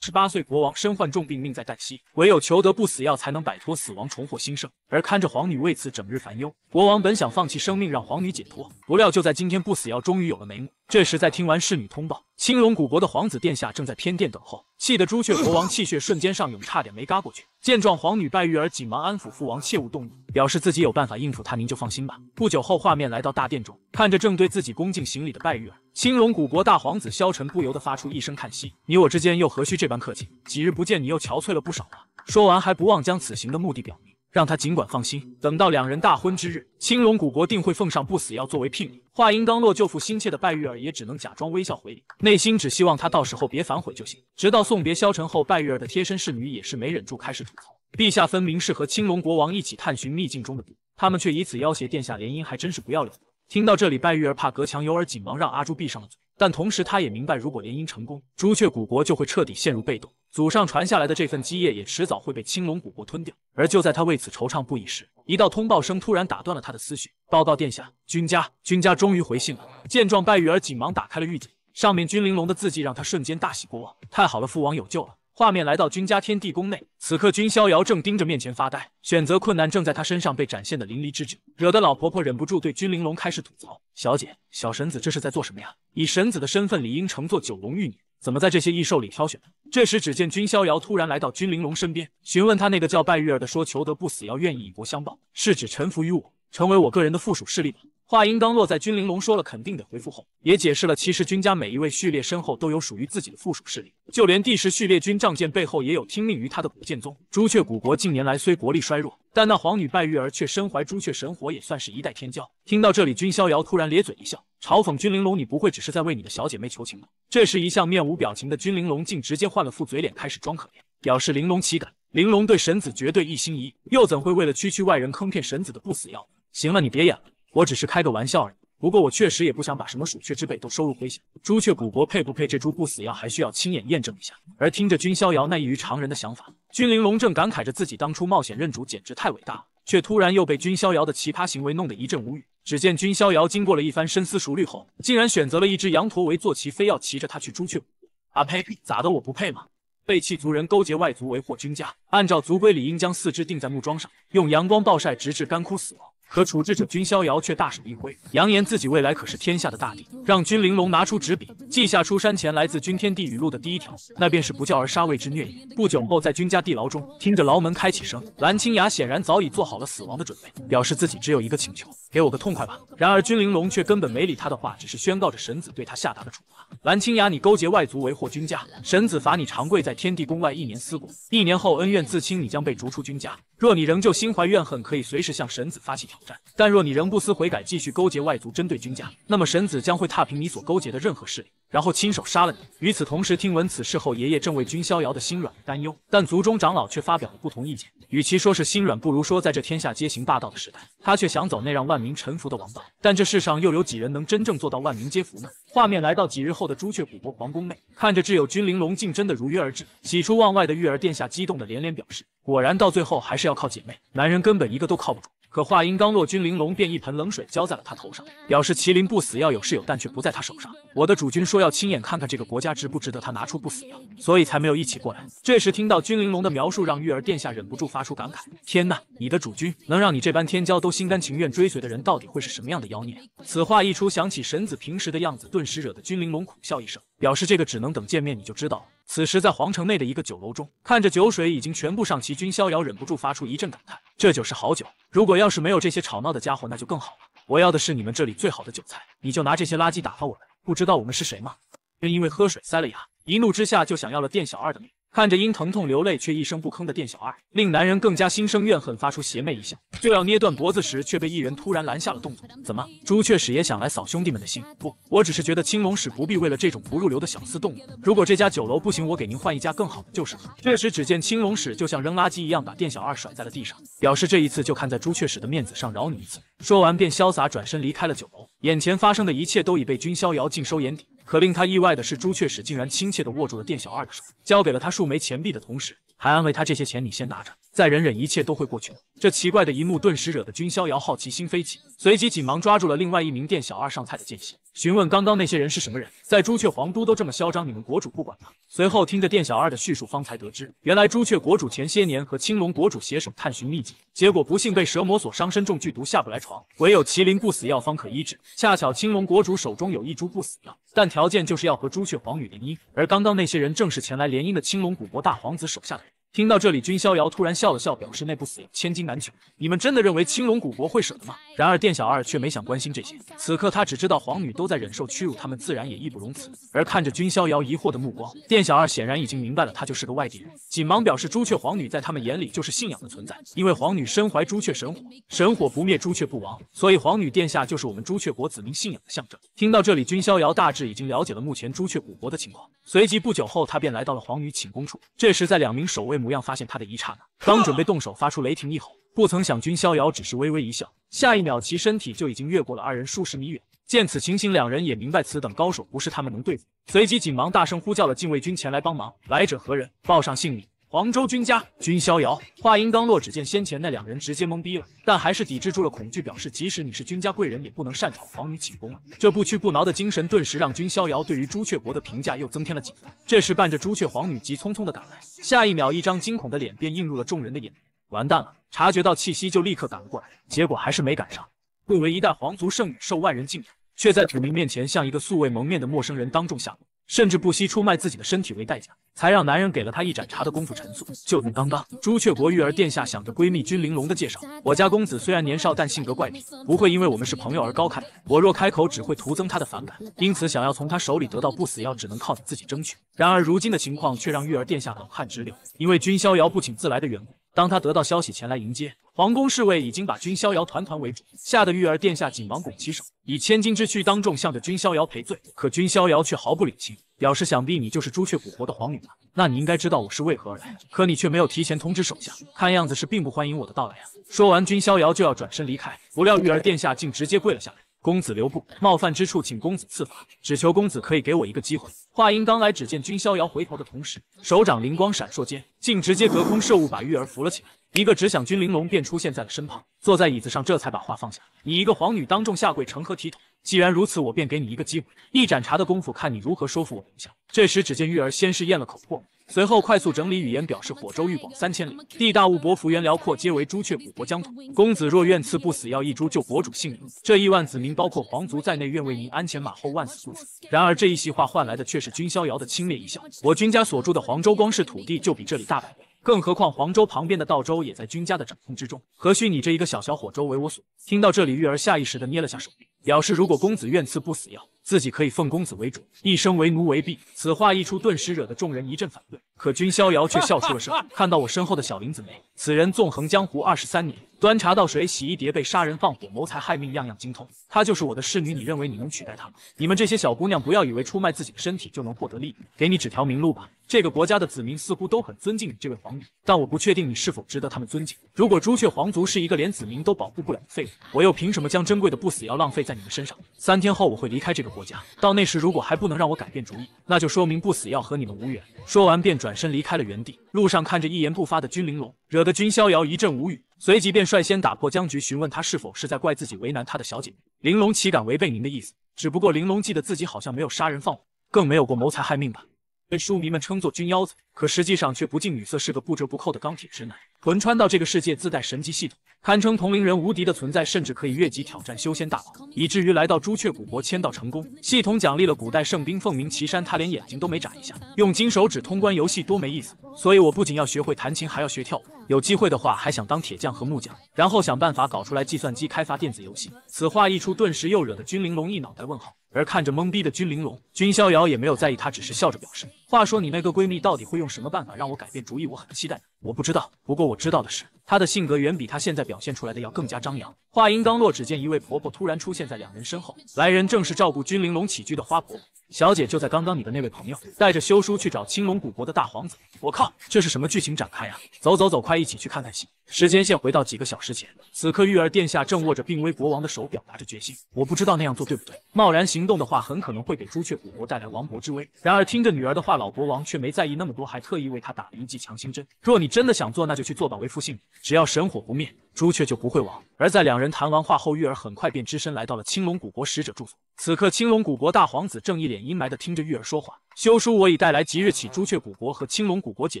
十八岁国王身患重病，命在旦夕，唯有求得不死药才能摆脱死亡，重获新生。而看着皇女为此整日烦忧，国王本想放弃生命，让皇女解脱，不料就在今天，不死药终于有了眉目。这时，在听完侍女通报，青龙古国的皇子殿下正在偏殿等候，气得朱雀国王气血瞬间上涌，差点没嘎过去。见状，皇女拜玉儿紧忙安抚父王：“切勿动怒，表示自己有办法应付他，您就放心吧。”不久后，画面来到大殿中，看着正对自己恭敬行礼的拜玉儿，青龙古国大皇子萧晨不由得发出一声叹息：“你我之间又何须这般客气？几日不见，你又憔悴了不少啊！”说完，还不忘将此行的目的表明。让他尽管放心，等到两人大婚之日，青龙古国定会奉上不死药作为聘礼。话音刚落，舅父心切的拜玉儿也只能假装微笑回礼，内心只希望他到时候别反悔就行。直到送别萧晨后，拜玉儿的贴身侍女也是没忍住开始吐槽：陛下分明是和青龙国王一起探寻秘境中的毒，他们却以此要挟殿下联姻，还真是不要脸。听到这里，拜玉儿怕隔墙有耳，紧忙让阿朱闭上了嘴。但同时，他也明白，如果联姻成功，朱雀古国就会彻底陷入被动，祖上传下来的这份基业也迟早会被青龙古国吞掉。而就在他为此惆怅不已时，一道通报声突然打断了他的思绪。报告殿下，君家，君家终于回信了。见状，拜玉儿紧忙打开了玉简，上面君玲珑的字迹让他瞬间大喜过望。太好了，父王有救了！画面来到君家天地宫内，此刻君逍遥正盯着面前发呆，选择困难正在他身上被展现的淋漓之至，惹得老婆婆忍不住对君玲珑开始吐槽：“小姐，小神子这是在做什么呀？以神子的身份，理应乘坐九龙玉女，怎么在这些异兽里挑选？”这时，只见君逍遥突然来到君玲珑身边，询问他：“那个叫拜玉儿的说求得不死要愿意以国相报，是指臣服于我，成为我个人的附属势力吗？”话音刚落在君玲珑说了肯定得回复后，也解释了其实君家每一位序列身后都有属于自己的附属势力，就连第十序列君仗剑背后也有听命于他的古剑宗。朱雀古国近年来虽国力衰弱，但那皇女拜玉儿却身怀朱雀神火，也算是一代天骄。听到这里，君逍遥突然咧嘴一笑，嘲讽君玲珑：“你不会只是在为你的小姐妹求情吧？”这时，一向面无表情的君玲珑竟直接换了副嘴脸，开始装可怜，表示：“玲珑岂敢？玲珑对神子绝对一心一意，又怎会为了区区外人坑骗神子的不死药？行了，你别演了。”我只是开个玩笑而已，不过我确实也不想把什么鼠雀之辈都收入麾下。朱雀古国配不配这株不死药，还需要亲眼验证一下。而听着君逍遥那异于常人的想法，君玲珑正感慨着自己当初冒险认主简直太伟大，却突然又被君逍遥的奇葩行为弄得一阵无语。只见君逍遥经过了一番深思熟虑后，竟然选择了一只羊驼为坐骑，非要骑着它去朱雀古国。啊呸！咋的？我不配吗？背弃族人，勾结外族，为祸君家，按照族规理应将四肢钉在木桩上，用阳光暴晒，直至干枯死亡。可处置者君逍遥却大手一挥，扬言自己未来可是天下的大帝，让君玲珑拿出纸笔记下出山前来自君天帝语录的第一条，那便是不教而杀谓之虐也。不久后，在君家地牢中，听着牢门开启声，蓝青雅显然早已做好了死亡的准备，表示自己只有一个请求，给我个痛快吧。然而君玲珑却根本没理他的话，只是宣告着神子对他下达的处罚：蓝青雅，你勾结外族为祸君家，神子罚你长跪在天地宫外一年思过，一年后恩怨自清，你将被逐出君家。若你仍旧心怀怨恨，可以随时向神子发起挑。但若你仍不思悔改，继续勾结外族针对君家，那么神子将会踏平你所勾结的任何势力，然后亲手杀了你。与此同时，听闻此事后，爷爷正为君逍遥的心软担忧，但族中长老却发表了不同意见。与其说是心软，不如说在这天下皆行霸道的时代，他却想走那让万民臣服的王道。但这世上又有几人能真正做到万民皆服呢？画面来到几日后的朱雀古国皇宫内，看着挚友君玲珑竟真的如约而至，喜出望外的玉儿殿下激动的连连表示，果然到最后还是要靠姐妹，男人根本一个都靠不住。可话音刚落，君玲珑便一盆冷水浇在了他头上，表示麒麟不死药有是有，但却不在他手上。我的主君说要亲眼看看这个国家值不值得，他拿出不死药，所以才没有一起过来。这时听到君玲珑的描述，让玉儿殿下忍不住发出感慨：天呐，你的主君能让你这般天骄都心甘情愿追随的人，到底会是什么样的妖孽？此话一出，想起神子平时的样子，顿时惹得君玲珑苦笑一声，表示这个只能等见面你就知道了。此时，在皇城内的一个酒楼中，看着酒水已经全部上齐，君逍遥忍不住发出一阵感叹：“这酒是好酒，如果要是没有这些吵闹的家伙，那就更好了。我要的是你们这里最好的酒菜，你就拿这些垃圾打发我们，不知道我们是谁吗？”便因为喝水塞了牙，一怒之下就想要了店小二的命。看着因疼痛流泪却一声不吭的店小二，令男人更加心生怨恨，发出邪魅一笑，就要捏断脖子时，却被一人突然拦下了动作。怎么，朱雀使也想来扫兄弟们的兴？不，我只是觉得青龙使不必为了这种不入流的小厮动怒。如果这家酒楼不行，我给您换一家更好的就是了。这时，只见青龙使就像扔垃圾一样把店小二甩在了地上，表示这一次就看在朱雀使的面子上饶你一次。说完，便潇洒转身离开了酒楼。眼前发生的一切都已被君逍遥尽收眼底。可令他意外的是，朱雀使竟然亲切地握住了店小二的手，交给了他数枚钱币的同时。还安慰他：“这些钱你先拿着，再忍忍，一切都会过去的。”这奇怪的一幕顿时惹得君逍遥好奇心飞起，随即紧忙抓住了另外一名店小二上菜的间隙，询问刚刚那些人是什么人，在朱雀皇都都这么嚣张，你们国主不管吗？随后听着店小二的叙述，方才得知，原来朱雀国主前些年和青龙国主携手探寻秘境，结果不幸被蛇魔所伤，身中剧毒，下不来床，唯有麒麟不死药方可医治。恰巧青龙国主手中有一株不死药，但条件就是要和朱雀皇女联姻，而刚刚那些人正是前来联姻的青龙古国大皇子手下的人。听到这里，君逍遥突然笑了笑，表示那不死千金难求。你们真的认为青龙古国会舍得吗？然而店小二却没想关心这些，此刻他只知道皇女都在忍受屈辱，他们自然也义不容辞。而看着君逍遥疑惑的目光，店小二显然已经明白了，他就是个外地人，紧忙表示朱雀皇女在他们眼里就是信仰的存在，因为皇女身怀朱雀神火，神火不灭，朱雀不亡，所以皇女殿下就是我们朱雀国子民信仰的象征。听到这里，君逍遥大致已经了解了目前朱雀古国的情况，随即不久后，他便来到了皇女寝宫处。这时，在两名守卫。模样发现他的一刹那，刚准备动手，发出雷霆一吼，不曾想君逍遥只是微微一笑，下一秒其身体就已经越过了二人数十米远。见此情形，两人也明白此等高手不是他们能对付，随即紧忙大声呼叫了禁卫军前来帮忙。来者何人？报上姓名。黄州君家，君逍遥。话音刚落，只见先前那两人直接懵逼了，但还是抵制住了恐惧，表示即使你是君家贵人，也不能擅闯皇女寝宫了。这不屈不挠的精神，顿时让君逍遥对于朱雀国的评价又增添了几分。这时，伴着朱雀皇女急匆匆的赶来，下一秒，一张惊恐的脸便映入了众人的眼帘。完蛋了！察觉到气息就立刻赶了过来，结果还是没赶上。贵为一代皇族圣女，受万人敬仰，却在土民面前像一个素未蒙面的陌生人当众下跪。甚至不惜出卖自己的身体为代价，才让男人给了她一盏茶的功夫陈述。就在刚刚，朱雀国玉儿殿下想着闺蜜君玲珑的介绍，我家公子虽然年少，但性格怪癖，不会因为我们是朋友而高看我。若开口，只会徒增他的反感。因此，想要从他手里得到不死药，只能靠你自己争取。然而，如今的情况却让玉儿殿下冷汗直流，因为君逍遥不请自来的缘故。当他得到消息前来迎接，皇宫侍卫已经把君逍遥团团围住，吓得玉儿殿下紧忙拱起手，以千金之躯当众向着君逍遥赔罪。可君逍遥却毫不领情，表示想必你就是朱雀蛊活的皇女吧？那你应该知道我是为何而来，可你却没有提前通知手下，看样子是并不欢迎我的到来啊！说完，君逍遥就要转身离开，不料玉儿殿下竟直接跪了下来：“公子留步，冒犯之处请公子赐罚，只求公子可以给我一个机会。”话音刚来，只见君逍遥回头的同时，手掌灵光闪烁间，竟直接隔空射物，把玉儿扶了起来。一个只想君玲珑便出现在了身旁，坐在椅子上，这才把话放下。你一个皇女当众下跪，成何体统？既然如此，我便给你一个机会，一盏茶的功夫，看你如何说服我下。这时，只见玉儿先是咽了口唾沫。随后快速整理语言，表示火州域广三千里，地大物博，幅员辽阔，皆为朱雀古国疆土。公子若愿赐不死药一株，救国主性命，这亿万子民，包括皇族在内，愿为您鞍前马后，万死不辞。然而这一席话换来的却是君逍遥的轻蔑一笑。我君家所住的黄州，光是土地就比这里大百倍，更何况黄州旁边的道州也在君家的掌控之中，何须你这一个小小火州为我所？听到这里，玉儿下意识的捏了下手臂。表示如果公子愿赐不死药，自己可以奉公子为主，一生为奴为婢。此话一出，顿时惹得众人一阵反对。可君逍遥却笑出了声。看到我身后的小林子没？此人纵横江湖二十三年，端茶倒水、洗衣叠被、杀人放火、谋财害命，样样精通。她就是我的侍女，你认为你能取代她吗？你们这些小姑娘，不要以为出卖自己的身体就能获得利益。给你指条明路吧。这个国家的子民似乎都很尊敬你这位皇女，但我不确定你是否值得他们尊敬。如果朱雀皇族是一个连子民都保护不了的废物，我又凭什么将珍贵的不死药浪费？在你们身上。三天后我会离开这个国家，到那时如果还不能让我改变主意，那就说明不死药和你们无缘。说完便转身离开了原地。路上看着一言不发的君玲珑，惹得君逍遥一阵无语，随即便率先打破僵局，询问他是否是在怪自己为难他的小姐妹。玲珑岂敢违背您的意思？只不过玲珑记得自己好像没有杀人放火，更没有过谋财害命吧？被书迷们称作君腰子，可实际上却不近女色，是个不折不扣的钢铁直男。魂穿到这个世界自带神级系统，堪称同龄人无敌的存在，甚至可以越级挑战修仙大佬，以至于来到朱雀古国签到成功，系统奖励了古代圣兵凤鸣岐山，他连眼睛都没眨一下，用金手指通关游戏多没意思。所以我不仅要学会弹琴，还要学跳舞，有机会的话还想当铁匠和木匠，然后想办法搞出来计算机，开发电子游戏。此话一出，顿时又惹得君玲珑一脑袋问号，而看着懵逼的君玲珑，君逍遥也没有在意他，只是笑着表示。话说你那个闺蜜到底会用什么办法让我改变主意？我很期待。我不知道，不过我知道的是，她的性格远比她现在表现出来的要更加张扬。话音刚落，只见一位婆婆突然出现在两人身后，来人正是照顾君玲珑起居的花婆婆。小姐，就在刚刚，你的那位朋友带着休书去找青龙古国的大皇子。我靠，这是什么剧情展开啊？走走走，快一起去看看戏。时间线回到几个小时前，此刻玉儿殿下正握着病危国王的手，表达着决心。我不知道那样做对不对，贸然行动的话，很可能会给朱雀古国带来亡国之危。然而听着女儿的话。老国王却没在意那么多，还特意为他打了一剂强心针。若你真的想做，那就去做吧，为父信只要神火不灭，朱雀就不会亡。而在两人谈完话后，玉儿很快便只身来到了青龙古国使者住所。此刻，青龙古国大皇子正一脸阴霾的听着玉儿说话。休叔，我已带来，即日起，朱雀古国和青龙古国解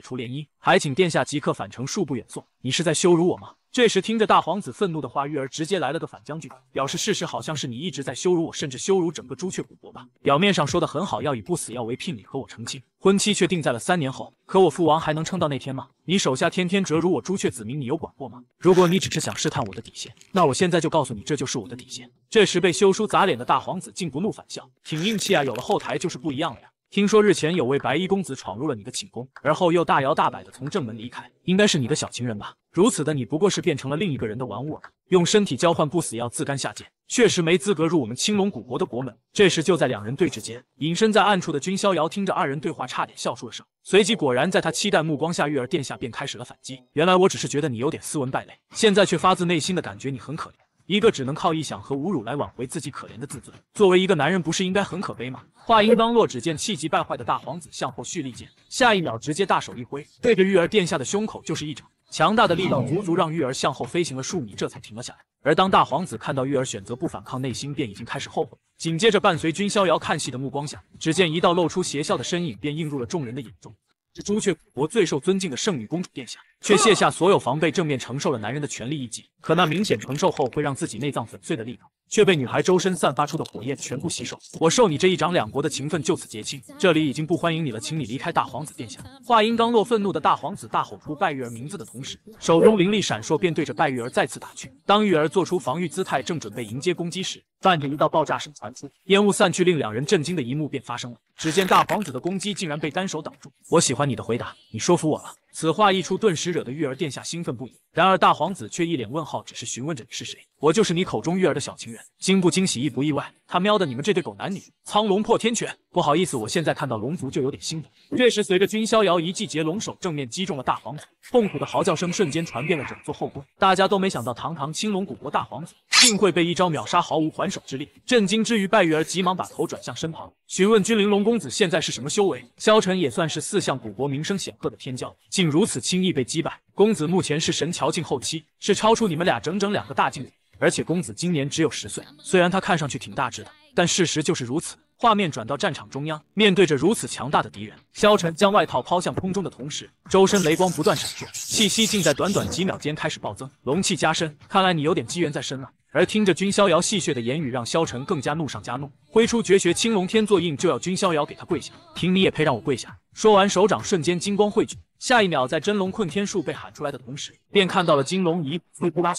除联姻，还请殿下即刻返程，恕不远送。你是在羞辱我吗？这时听着大皇子愤怒的话，玉儿直接来了个反将军，表示事实好像是你一直在羞辱我，甚至羞辱整个朱雀古国吧。表面上说的很好，要以不死药为聘礼和我成亲，婚期却定在了三年后。可我父王还能撑到那天吗？你手下天天折辱我朱雀子民，你有管过吗？如果你只是想试探我的底线，那我现在就告诉你，这就是我的底线。这时被休书砸脸的大皇子竟不怒反笑，挺硬气啊，有了后台就是不一样了呀。听说日前有位白衣公子闯入了你的寝宫，而后又大摇大摆的从正门离开，应该是你的小情人吧。如此的你，不过是变成了另一个人的玩物而已。用身体交换不死药，自甘下贱，确实没资格入我们青龙古国的国门。这时，就在两人对峙间，隐身在暗处的君逍遥听着二人对话，差点笑出了声。随即，果然在他期待目光下，玉儿殿下便开始了反击。原来我只是觉得你有点斯文败类，现在却发自内心的感觉你很可怜。一个只能靠臆想和侮辱来挽回自己可怜的自尊，作为一个男人，不是应该很可悲吗？话音刚落，只见气急败坏的大皇子向后蓄力剑，下一秒直接大手一挥，对着玉儿殿下的胸口就是一掌。强大的力道足足让玉儿向后飞行了数米，这才停了下来。而当大皇子看到玉儿选择不反抗，内心便已经开始后悔。紧接着，伴随君逍遥看戏的目光下，只见一道露出邪笑的身影便映入了众人的眼中。这朱雀国最受尊敬的圣女公主殿下。却卸下所有防备，正面承受了男人的全力一击。可那明显承受后会让自己内脏粉碎的力道，却被女孩周身散发出的火焰全部吸收。我受你这一掌两国的情分，就此结清。这里已经不欢迎你了，请你离开。大皇子殿下，话音刚落，愤怒的大皇子大吼出拜玉儿名字的同时，手中灵力闪烁，便对着拜玉儿再次打去。当玉儿做出防御姿态，正准备迎接攻击时，伴着一道爆炸声传出，烟雾散去，令两人震惊的一幕便发生了。只见大皇子的攻击竟然被单手挡住。我喜欢你的回答，你说服我了。此话一出，顿时惹得玉儿殿下兴奋不已。然而大皇子却一脸问号，只是询问着你是谁。我就是你口中玉儿的小情人，惊不惊喜，意不意外？他喵的，你们这对狗男女！苍龙破天拳！不好意思，我现在看到龙族就有点心疼。这时，随着君逍遥一记截龙手正面击中了大皇子，痛苦的嚎叫声瞬间传遍了整座后宫。大家都没想到堂堂青龙古国大皇子竟会被一招秒杀，毫无还手之力。震惊之余，拜玉儿急忙把头转向身旁，询问君凌龙公子现在是什么修为。萧晨也算是四象古国名声显赫的天骄，竟如此轻易被击败。公子目前是神桥境后期，是超出你们俩整整两个大境界。而且公子今年只有十岁，虽然他看上去挺大只的，但事实就是如此。画面转到战场中央，面对着如此强大的敌人，萧晨将外套抛向空中的同时，周身雷光不断闪烁，气息竟在短短几秒间开始暴增，龙气加深。看来你有点机缘在身了。而听着君逍遥戏谑的言语，让萧晨更加怒上加怒，挥出绝学青龙天作印，就要君逍遥给他跪下，凭你也配让我跪下？说完，手掌瞬间金光汇聚，下一秒，在真龙困天术被喊出来的同时，便看到了金龙一步扑拉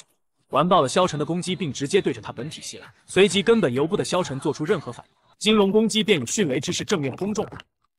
完爆了萧晨的攻击，并直接对着他本体袭来，随即根本由不得萧晨做出任何反应。金龙攻击便以迅雷之势正面轰中，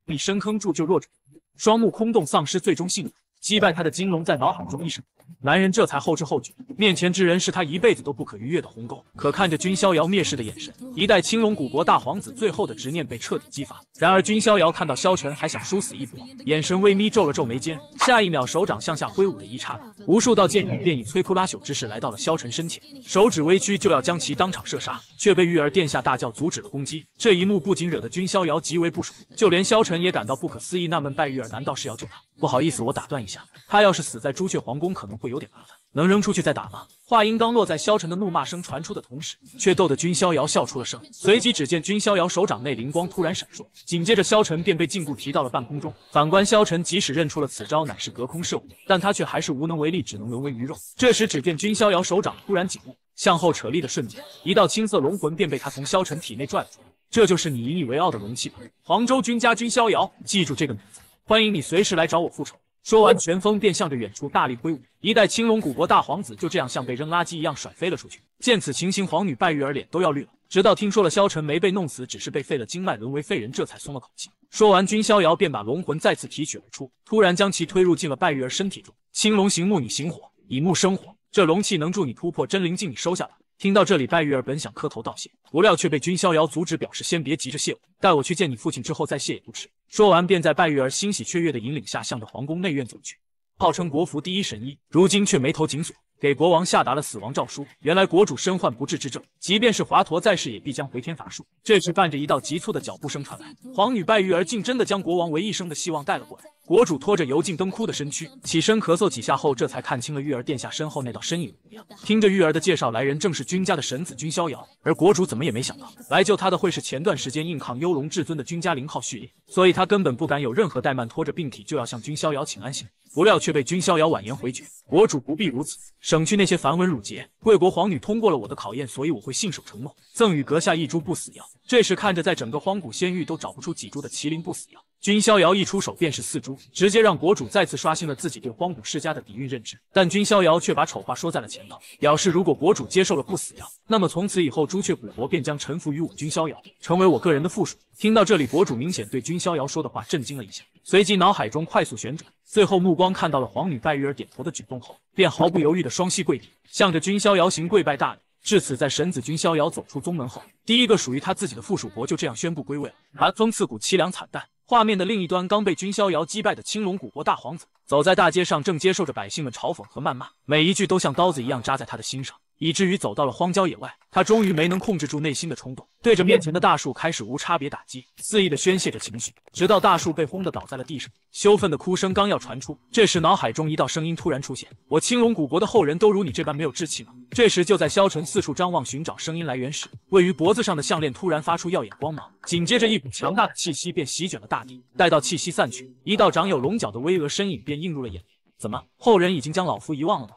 一深坑铸就弱者，双目空洞丧失最终信念，击败他的金龙在脑海中一闪。男人这才后知后觉，面前之人是他一辈子都不可逾越的鸿沟。可看着君逍遥蔑视的眼神，一代青龙古国大皇子最后的执念被彻底激发。然而君逍遥看到萧晨还想殊死一搏，眼神微眯，皱了皱眉间，下一秒手掌向下挥舞的一刹那，无数道剑雨便以摧枯拉朽之势来到了萧晨身前，手指微屈就要将其当场射杀，却被玉儿殿下大叫阻止了攻击。这一幕不仅惹得君逍遥极为不爽，就连萧晨也感到不可思议，纳闷拜玉儿难道是要救他？不好意思，我打断一下，他要是死在朱雀皇宫，可能。会有点麻烦，能扔出去再打吗？话音刚落，在萧晨的怒骂声传出的同时，却逗得君逍遥笑出了声。随即，只见君逍遥手掌内灵光突然闪烁，紧接着萧晨便被禁锢提到了半空中。反观萧晨，即使认出了此招乃是隔空射物，但他却还是无能为力，只能沦为鱼肉。这时，只见君逍遥手掌突然紧握，向后扯力的瞬间，一道青色龙魂便被他从萧晨体内拽了出来。这就是你引以为傲的龙气，黄州君家君逍遥，记住这个名字，欢迎你随时来找我复仇。说完，拳风便向着远处大力挥舞，一代青龙古国大皇子就这样像被扔垃圾一样甩飞了出去。见此情形，皇女拜玉儿脸都要绿了。直到听说了萧晨没被弄死，只是被废了经脉，沦为废人，这才松了口气。说完，君逍遥便把龙魂再次提取而出，突然将其推入进了拜玉儿身体中。青龙行木，你行火，以木生火，这龙气能助你突破真灵境，你收下吧。听到这里，拜玉儿本想磕头道谢，不料却被君逍遥阻止，表示先别急着谢我，待我去见你父亲之后再谢也不迟。说完，便在拜玉儿欣喜雀跃的引领下，向着皇宫内院走去。号称国服第一神医，如今却眉头紧锁。给国王下达了死亡诏书。原来国主身患不治之症，即便是华佗在世，也必将回天乏术。这时，伴着一道急促的脚步声传来，皇女拜玉儿竟真的将国王唯一生的希望带了过来。国主拖着油尽灯枯的身躯，起身咳嗽几下后，这才看清了玉儿殿下身后那道身影的模样。听着玉儿的介绍，来人正是君家的神子君逍遥。而国主怎么也没想到，来救他的会是前段时间硬抗幽龙至尊的君家零号序列，所以他根本不敢有任何怠慢，拖着病体就要向君逍遥请安行。不料却被君逍遥婉言回绝。国主不必如此，省去那些繁文缛节。贵国皇女通过了我的考验，所以我会信守承诺，赠予阁下一株不死药。这时看着在整个荒古仙域都找不出几株的麒麟不死药，君逍遥一出手便是四株，直接让国主再次刷新了自己对荒古世家的底蕴认知。但君逍遥却把丑话说在了前头，表示如果国主接受了不死药，那么从此以后朱雀古国便将臣服于我君逍遥，成为我个人的附属。听到这里，国主明显对君逍遥说的话震惊了一下，随即脑海中快速旋转。最后目光看到了皇女拜玉儿点头的举动后，便毫不犹豫的双膝跪地，向着君逍遥行跪拜大礼。至此，在神子君逍遥走出宗门后，第一个属于他自己的附属国就这样宣布归位了。寒风刺骨，凄凉惨淡。画面的另一端，刚被君逍遥击败的青龙古国大皇子，走在大街上，正接受着百姓们嘲讽和谩骂，每一句都像刀子一样扎在他的心上。以至于走到了荒郊野外，他终于没能控制住内心的冲动，对着面前的大树开始无差别打击，肆意的宣泄着情绪，直到大树被轰得倒在了地上。羞愤的哭声刚要传出，这时脑海中一道声音突然出现：“我青龙古国的后人都如你这般没有志气吗？”这时，就在萧晨四处张望寻找声音来源时，位于脖子上的项链突然发出耀眼光芒，紧接着一股强大的气息便席卷了大地。待到气息散去，一道长有龙角的巍峨身影便映入了眼帘。怎么，后人已经将老夫遗忘了吗？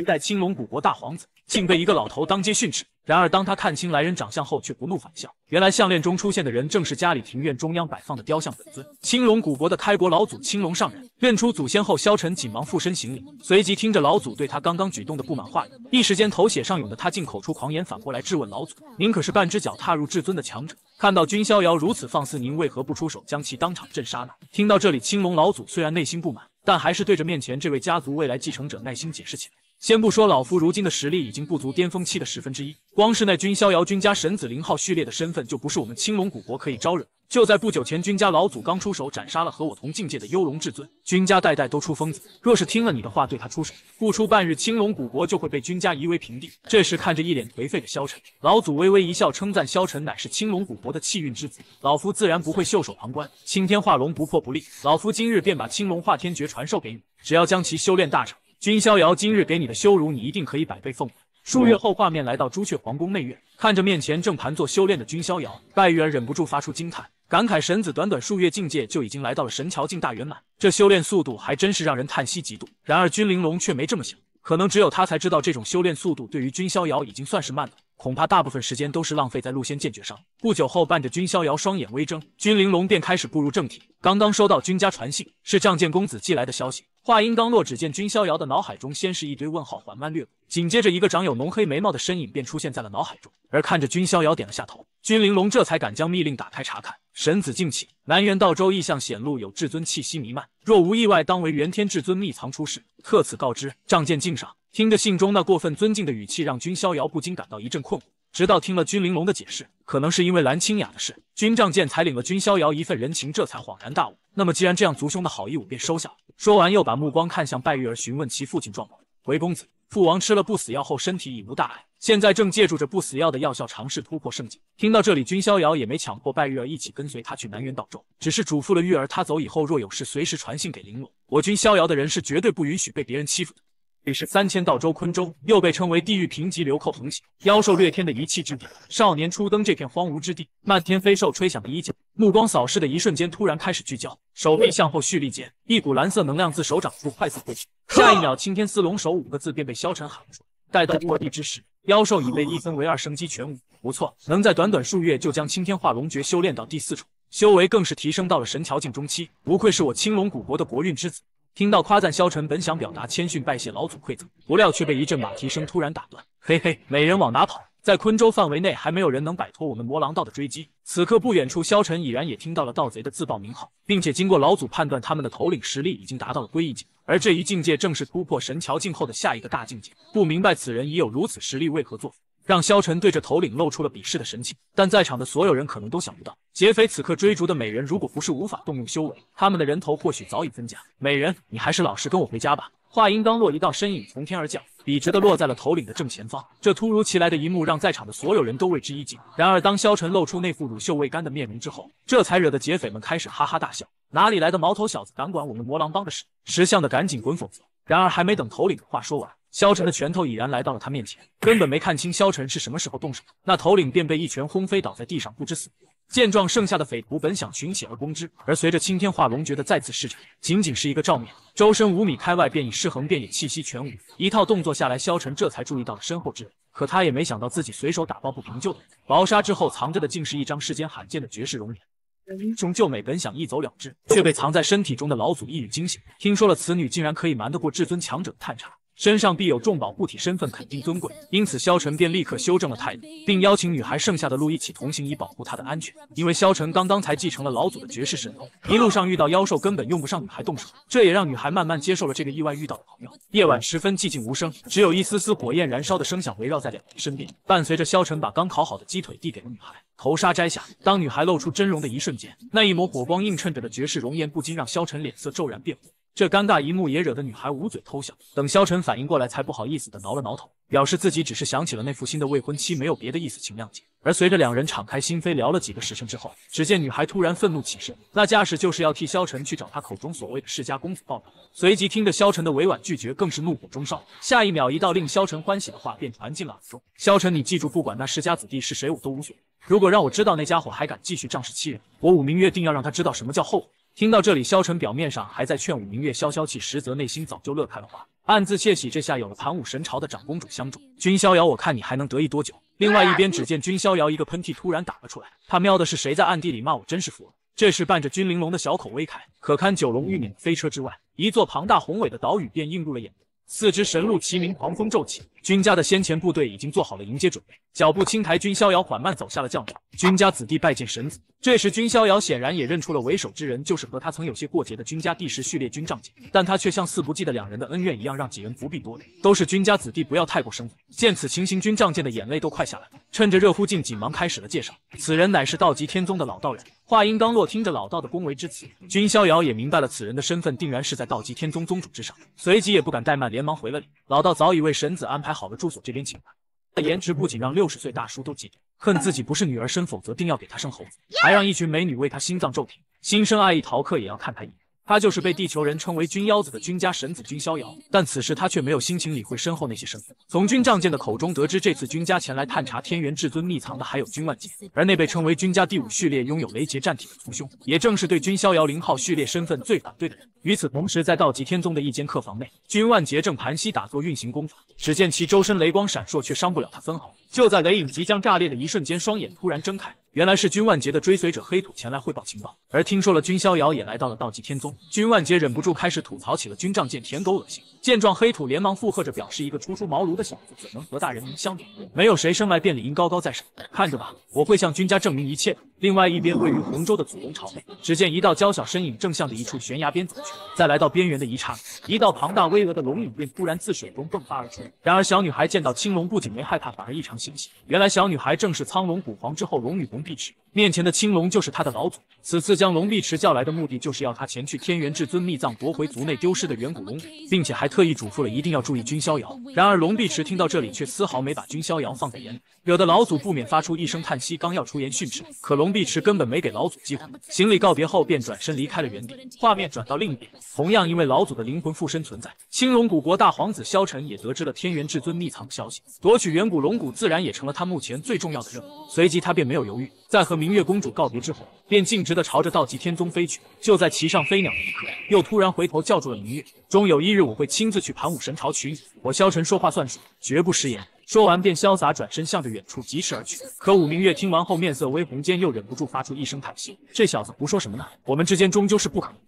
一代青龙古国大皇子。竟被一个老头当街训斥。然而当他看清来人长相后，却不怒反笑。原来项链中出现的人正是家里庭院中央摆放的雕像本尊——青龙古国的开国老祖青龙上人。认出祖先后，萧晨紧忙附身行礼，随即听着老祖对他刚刚举动的不满话语，一时间头血上涌的他竟口出狂言，反过来质问老祖：“您可是半只脚踏入至尊的强者，看到君逍遥如此放肆，您为何不出手将其当场镇杀呢？”听到这里，青龙老祖虽然内心不满，但还是对着面前这位家族未来继承者耐心解释起来。先不说老夫如今的实力已经不足巅峰期的十分之一，光是那君逍遥君家神子林号序列的身份就不是我们青龙古国可以招惹。就在不久前，君家老祖刚出手斩杀了和我同境界的幽龙至尊。君家代代都出疯子，若是听了你的话对他出手，不出半日，青龙古国就会被君家夷为平地。这时看着一脸颓废的萧沉，老祖微微一笑，称赞萧沉乃是青龙古国的气运之子，老夫自然不会袖手旁观。青天化龙，不破不立，老夫今日便把青龙化天诀传授给你，只要将其修炼大成。君逍遥，今日给你的羞辱，你一定可以百倍奉还。数月后，画面来到朱雀皇宫内院，看着面前正盘坐修炼的君逍遥，盖玉儿忍不住发出惊叹，感慨神子短短数月境界就已经来到了神桥境大圆满，这修炼速度还真是让人叹息嫉妒。然而君玲珑却没这么想，可能只有他才知道，这种修炼速度对于君逍遥已经算是慢的。恐怕大部分时间都是浪费在陆仙剑诀上。不久后，伴着君逍遥双眼微睁，君玲珑便开始步入正题。刚刚收到君家传信，是仗剑公子寄来的消息。话音刚落，只见君逍遥的脑海中先是一堆问号缓慢掠过，紧接着一个长有浓黑眉毛的身影便出现在了脑海中。而看着君逍遥点了下头，君玲珑这才敢将密令打开查看。神子敬起，南元道州异象显露，有至尊气息弥漫，若无意外，当为元天至尊秘藏出世。特此告知，仗剑敬上。听着信中那过分尊敬的语气，让君逍遥不禁感到一阵困惑。直到听了君玲珑的解释，可能是因为蓝清雅的事，君仗剑才领了君逍遥一份人情，这才恍然大悟。那么既然这样，族兄的好意我便收下了。说完，又把目光看向拜玉儿，询问其父亲状况。回公子，父王吃了不死药后，身体已无大碍，现在正借助着不死药的药效，尝试突破圣境。听到这里，君逍遥也没强迫拜玉儿一起跟随他去南园岛州，只是嘱咐了玉儿，他走以后若有事，随时传信给玲珑。我君逍遥的人是绝对不允许被别人欺负的。已是三千道州昆州，又被称为地狱贫瘠，流寇横行，妖兽掠天的一气之地。少年初登这片荒芜之地，漫天飞兽吹响的衣角，目光扫视的一瞬间，突然开始聚焦，手臂向后蓄力间，一股蓝色能量自手掌处快速汇聚。下一秒，青天丝龙手五个字便被萧晨喊出。待到落地之时，妖兽已被一分为二，生机全无。不错，能在短短数月就将青天化龙诀修炼到第四重，修为更是提升到了神桥境中期，不愧是我青龙古国的国运之子。听到夸赞，萧晨本想表达谦逊拜谢老祖馈赠，不料却被一阵马蹄声突然打断。嘿嘿，美人往哪跑？在昆州范围内，还没有人能摆脱我们魔狼道的追击。此刻不远处，萧晨已然也听到了盗贼的自报名号，并且经过老祖判断，他们的头领实力已经达到了归一境，而这一境界正是突破神桥境后的下一个大境界。不明白此人已有如此实力，为何作让萧晨对着头领露出了鄙视的神情，但在场的所有人可能都想不到，劫匪此刻追逐的美人，如果不是无法动用修为，他们的人头或许早已分家。美人，你还是老实跟我回家吧。话音刚落，一道身影从天而降，笔直的落在了头领的正前方。这突如其来的一幕让在场的所有人都为之一惊。然而，当萧晨露出那副乳臭未干的面容之后，这才惹得劫匪们开始哈哈大笑。哪里来的毛头小子，敢管我们魔狼帮的事？识相的赶紧滚，否则……然而，还没等头领的话说完。萧晨的拳头已然来到了他面前，根本没看清萧晨是什么时候动手，那头领便被一拳轰飞，倒在地上不知死活。见状，剩下的匪徒本想群起而攻之，而随着青天化龙诀的再次施展，仅仅是一个照面，周身五米开外便已失衡，便也气息全无。一套动作下来，萧晨这才注意到了身后之人，可他也没想到自己随手打抱不平救的薄纱之后藏着的竟是一张世间罕见的绝世容颜。英雄救美，本想一走了之，却被藏在身体中的老祖一语惊醒，听说了此女竟然可以瞒得过至尊强者的探查。身上必有重宝护体，身份肯定尊贵，因此萧晨便立刻修正了态度，并邀请女孩剩下的路一起同行，以保护她的安全。因为萧晨刚刚才继承了老祖的绝世神通，一路上遇到妖兽根本用不上女孩动手，这也让女孩慢慢接受了这个意外遇到的朋友。夜晚十分寂静无声，只有一丝丝火焰燃烧的声响围绕在两人身边。伴随着萧晨把刚烤好的鸡腿递给了女孩，头纱摘下，当女孩露出真容的一瞬间，那一抹火光映衬着的绝世容颜，不禁让萧晨脸色骤然变红。这尴尬一幕也惹得女孩捂嘴偷笑，等萧晨反应过来，才不好意思的挠了挠头，表示自己只是想起了那副新的未婚妻，没有别的意思，请谅解。而随着两人敞开心扉聊了几个时辰之后，只见女孩突然愤怒起身，那架势就是要替萧晨去找他口中所谓的世家公子报仇。随即听着萧晨的委婉拒绝，更是怒火中烧。下一秒，一道令萧晨欢喜的话便传进了耳中：萧晨，你记住，不管那世家子弟是谁，我都无谓。如果让我知道那家伙还敢继续仗势欺人，我武明月定要让他知道什么叫后悔。听到这里，萧晨表面上还在劝武明月消消气，实则内心早就乐开了花，暗自窃喜，这下有了盘武神朝的长公主相助，君逍遥，我看你还能得意多久？另外一边，只见君逍遥一个喷嚏突然打了出来，他喵的是谁在暗地里骂我，真是服了。这时，伴着君玲珑的小口微开，可堪九龙玉辇飞车之外，一座庞大宏伟的岛屿便映入了眼帘，四只神鹿齐鸣，狂风骤起。君家的先前部队已经做好了迎接准备，脚步轻抬，君逍遥缓慢走下了轿子。君家子弟拜见神子。这时，君逍遥显然也认出了为首之人，就是和他曾有些过节的君家第十序列君仗剑。但他却像似不记得两人的恩怨一样，让几人不必多礼，都是君家子弟，不要太过生分。见此情形，君仗剑的眼泪都快下来了。趁着热乎劲，急忙开始了介绍，此人乃是道极天宗的老道人。话音刚落，听着老道的恭维之词，君逍遥也明白了此人的身份，定然是在道极天宗宗主之上。随即也不敢怠慢，连忙回了礼。老道早已为神子安排。还好了，住所这边请吧。他颜值不仅让六十岁大叔都嫉妒，恨自己不是女儿身，否则定要给他生猴子。还让一群美女为他心脏骤停，心生爱意，逃课也要看他一眼。他就是被地球人称为“军妖子”的军家神子军逍遥，但此时他却没有心情理会身后那些声音。从军仗剑的口中得知，这次军家前来探查天元至尊秘藏的，还有军万杰，而那被称为军家第五序列、拥有雷劫战体的族兄，也正是对军逍遥零号序列身份最反对的人。与此同时，在道极天宗的一间客房内，军万杰正盘膝打坐，运行功法。只见其周身雷光闪烁，却伤不了他分毫。就在雷影即将炸裂的一瞬间，双眼突然睁开。原来是君万杰的追随者黑土前来汇报情报，而听说了君逍遥也来到了道济天宗，君万杰忍不住开始吐槽起了君杖剑舔狗恶心。见状，黑土连忙附和着，表示一个初出茅庐的小子怎能和大人相比没有谁生来便理应高高在上。看着吧，我会向君家证明一切的。另外一边，位于洪州的祖龙朝内，只见一道娇小身影正向着一处悬崖边走去。在来到边缘的一刹那，一道庞大巍峨的龙影便突然自水中迸发而出。然而小女孩见到青龙，不仅没害怕，反而异常欣喜。原来小女孩正是苍龙古皇之后龙女龙碧池，面前的青龙就是她的老祖。此次将龙碧池叫来的目的，就是要她前去天元至尊秘藏夺回族内丢失的远古龙骨，并且还。特意嘱咐了一定要注意君逍遥，然而龙碧池听到这里却丝毫没把君逍遥放在眼里，惹得老祖不免发出一声叹息，刚要出言训斥，可龙碧池根本没给老祖机会，行礼告别后便转身离开了原地。画面转到另一边，同样因为老祖的灵魂附身存在，青龙古国大皇子萧晨也得知了天元至尊秘藏的消息，夺取远古龙骨自然也成了他目前最重要的任务。随即他便没有犹豫，在和明月公主告别之后。便径直地朝着道极天宗飞去。就在骑上飞鸟的一刻，又突然回头叫住了明月。终有一日，我会亲自去盘武神朝娶你。我萧晨说话算数，绝不食言。说完，便潇洒转身，向着远处疾驰而去。可武明月听完后，面色微红间，又忍不住发出一声叹息：“这小子胡说什么呢？我们之间终究是不可能的。”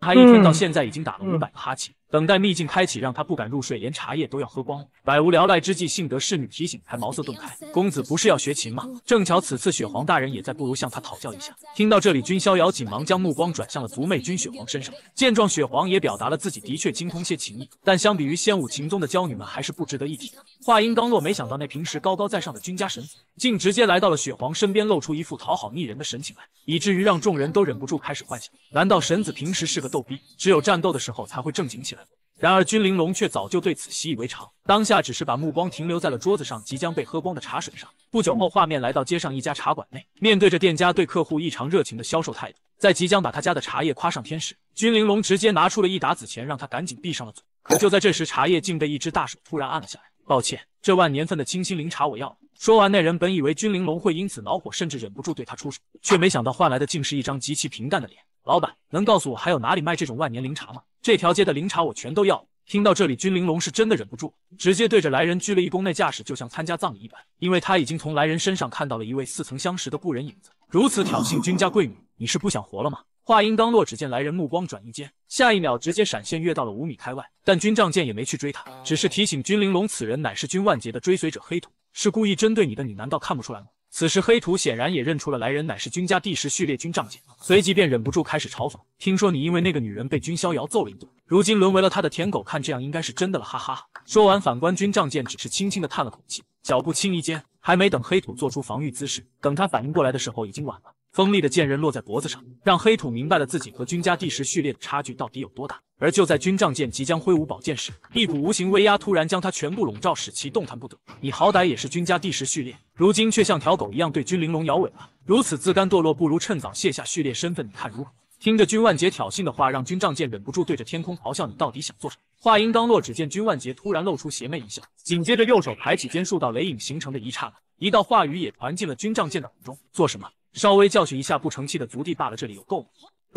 他一天到现在已经打了五百个哈欠。等待秘境开启，让他不敢入睡，连茶叶都要喝光了。百无聊赖之际，幸得侍女提醒，才茅塞顿开。公子不是要学琴吗？正巧此次雪皇大人也在，不如向他讨教一下。听到这里，君逍遥紧忙将目光转向了族妹君雪皇身上。见状，雪皇也表达了自己的确精通些琴艺，但相比于仙舞琴宗的娇女们，还是不值得一提。话音刚落，没想到那平时高高在上的君家神子，竟直接来到了雪皇身边，露出一副讨好逆人的神情来，以至于让众人都忍不住开始幻想：难道神子平时是个逗逼，只有战斗的时候才会正经起来？然而君玲珑却早就对此习以为常，当下只是把目光停留在了桌子上即将被喝光的茶水上。不久后，画面来到街上一家茶馆内，面对着店家对客户异常热情的销售态度，在即将把他家的茶叶夸上天时，君玲珑直接拿出了一沓子钱，让他赶紧闭上了嘴。可就在这时，茶叶竟被一只大手突然按了下来。抱歉，这万年份的清心灵茶我要。了。说完，那人本以为君玲珑会因此恼火，甚至忍不住对他出手，却没想到换来的竟是一张极其平淡的脸。老板，能告诉我还有哪里卖这种万年灵茶吗？这条街的灵茶我全都要了。听到这里，君玲珑是真的忍不住，直接对着来人鞠了一躬，那架势就像参加葬礼一般，因为他已经从来人身上看到了一位似曾相识的故人影子。如此挑衅君家贵女，你是不想活了吗？话音刚落，只见来人目光转移间，下一秒直接闪现跃到了五米开外，但军仗剑也没去追他，只是提醒君玲珑此人乃是君万杰的追随者黑土。是故意针对你的你难道看不出来吗？此时黑土显然也认出了来人乃是君家第十序列君仗剑，随即便忍不住开始嘲讽。听说你因为那个女人被君逍遥揍了一顿，如今沦为了他的舔狗，看这样应该是真的了，哈哈。说完，反观君仗剑只是轻轻的叹了口气，脚步轻移间，还没等黑土做出防御姿势，等他反应过来的时候已经晚了。锋利的剑刃落在脖子上，让黑土明白了自己和君家第十序列的差距到底有多大。而就在军仗剑即将挥舞宝剑时，一股无形威压突然将他全部笼罩，使其动弹不得。你好歹也是君家第十序列，如今却像条狗一样对君玲珑摇尾巴，如此自甘堕落，不如趁早卸下序列身份，你看如何？听着君万杰挑衅的话，让军仗剑忍不住对着天空咆哮：“你到底想做什么？”话音刚落，只见君万杰突然露出邪魅一笑，紧接着右手抬起间数道雷影形成的一刹那，一道话语也传进了军仗剑的耳中：“做什么？”稍微教训一下不成器的族弟罢了，这里有够吗？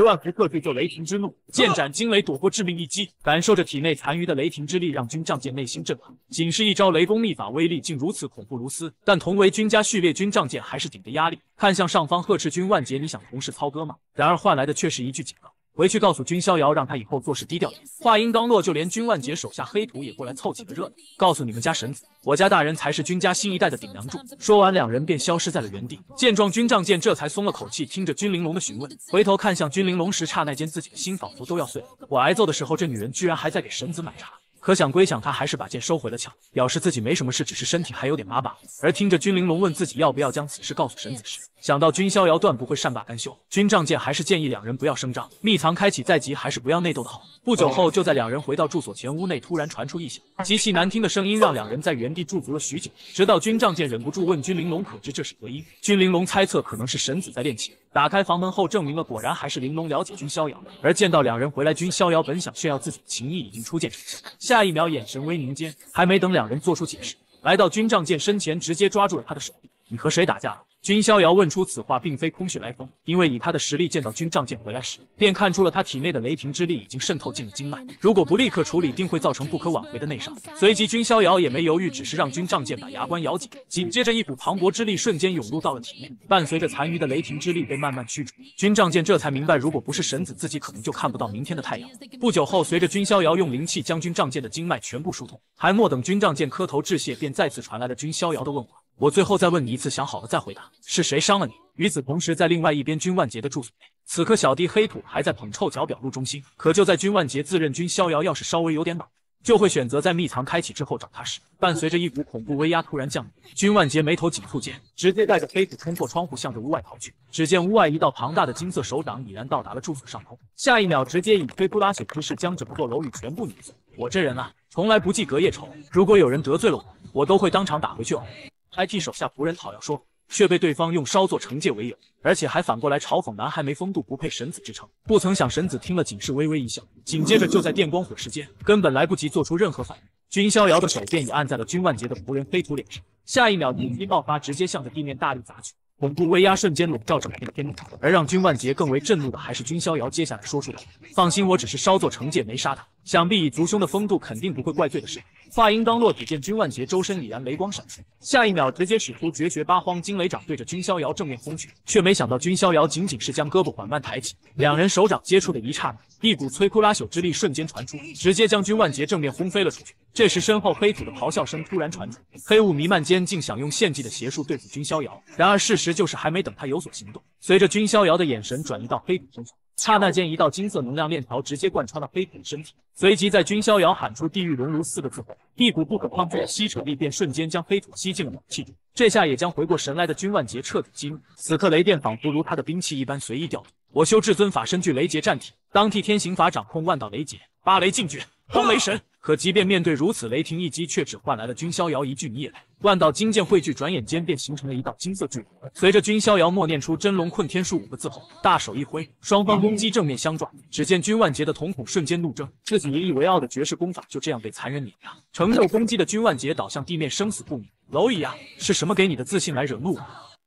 万福克制就雷霆之怒，剑斩惊雷，躲过致命一击，感受着体内残余的雷霆之力，让军将剑内心震撼。仅是一招雷公秘法，威力竟如此恐怖如斯。但同为军家序列，军将剑还是顶着压力，看向上方呵斥军万杰：“你想同室操戈吗？”然而换来的却是一句警告。回去告诉君逍遥，让他以后做事低调点。话音刚落，就连君万杰手下黑土也过来凑起了热闹，告诉你们家神子，我家大人才是君家新一代的顶梁柱。说完，两人便消失在了原地。见状，君仗剑这才松了口气，听着君玲珑的询问，回头看向君玲珑时，刹那间自己的心仿佛都要碎。了。我挨揍的时候，这女人居然还在给神子买茶。可想归想，他还是把剑收回了鞘，表示自己没什么事，只是身体还有点麻了。而听着君玲珑问自己要不要将此事告诉神子时，想到君逍遥断不会善罢甘休，君仗剑还是建议两人不要声张，秘藏开启在即，还是不要内斗的好。不久后，就在两人回到住所前，屋内突然传出异响，极其难听的声音让两人在原地驻足了许久，直到君帐剑忍不住问君玲珑：“可知这是何音？”君玲珑猜测可能是神子在练琴。打开房门后，证明了果然还是玲珑了解君逍遥。而见到两人回来，君逍遥本想炫耀自己的情谊已经初见成效，下一秒眼神微凝间，还没等两人做出解释，来到君帐剑身前，直接抓住了他的手臂：“你和谁打架了？”君逍遥问出此话，并非空穴来风，因为以他的实力，见到君仗剑回来时，便看出了他体内的雷霆之力已经渗透进了经脉，如果不立刻处理，定会造成不可挽回的内伤。随即，君逍遥也没犹豫，只是让君仗剑把牙关咬紧，紧接着一股磅礴之力瞬间涌入到了体内，伴随着残余的雷霆之力被慢慢驱逐，君仗剑这才明白，如果不是神子，自己可能就看不到明天的太阳。不久后，随着君逍遥用灵气将君仗剑的经脉全部疏通，还莫等君仗剑磕头致谢，便再次传来了君逍遥的问话。我最后再问你一次，想好了再回答。是谁伤了你？与此同时，在另外一边，君万杰的住所内，此刻小弟黑土还在捧臭脚表露忠心。可就在君万杰自认君逍遥要是稍微有点脑就会选择在密藏开启之后找他时，伴随着一股恐怖威压突然降临，君万杰眉头紧蹙间，直接带着黑土冲破窗户，向着屋外逃去。只见屋外一道庞大的金色手掌已然到达了住所上空，下一秒直接以摧枯拉朽之势将整座楼宇全部碾碎。我这人啊，从来不记隔夜仇，如果有人得罪了我，我都会当场打回去哦。I T 手下仆人讨要，说却被对方用稍作惩戒为由，而且还反过来嘲讽男孩没风度，不配神子之称。不曾想神子听了，仅是微微一笑，紧接着就在电光火石间，根本来不及做出任何反应，君逍遥的手便已按在了君万杰的仆人黑土脸上，下一秒，顶级爆发，直接向着地面大力砸去，恐怖威压瞬间笼罩整片天地。而让君万杰更为震怒的，还是君逍遥接下来说出的话：“放心，我只是稍作惩戒，没杀他，想必以族兄的风度，肯定不会怪罪的事。”话音刚落，只见君万杰周身已然雷光闪烁，下一秒直接使出绝学八荒惊雷掌，对着君逍遥正面轰去。却没想到君逍遥仅仅是将胳膊缓慢抬起，两人手掌接触的一刹那，一股摧枯拉朽之力瞬间传出，直接将君万杰正面轰飞了出去。这时身后黑土的咆哮声突然传出，黑雾弥漫间竟想用献祭的邪术对付君逍遥。然而事实就是，还没等他有所行动，随着君逍遥的眼神转移到黑土身上。刹那间，一道金色能量链条直接贯穿了黑土的身体，随即在君逍遥喊出“地狱熔炉”四个字后，一股不可抗拒的吸扯力便瞬间将黑土吸进了猛气中。这下也将回过神来的君万杰彻底激怒。此刻雷电仿佛如他的兵器一般随意调动。我修至尊法身具雷劫战体，当替天行法，掌控万道雷劫，八雷禁绝，轰雷神。可即便面对如此雷霆一击，却只换来了君逍遥一句：“你也来。”万道金剑汇聚，转眼间便形成了一道金色巨龙。随着君逍遥默念出“真龙困天术”五个字后，大手一挥，双方攻击正面相撞。只见君万杰的瞳孔瞬间怒睁，自己引以为傲的绝世功法就这样被残忍碾压。承受攻击的君万杰倒向地面，生死不明。蝼蚁啊！是什么给你的自信来惹怒我？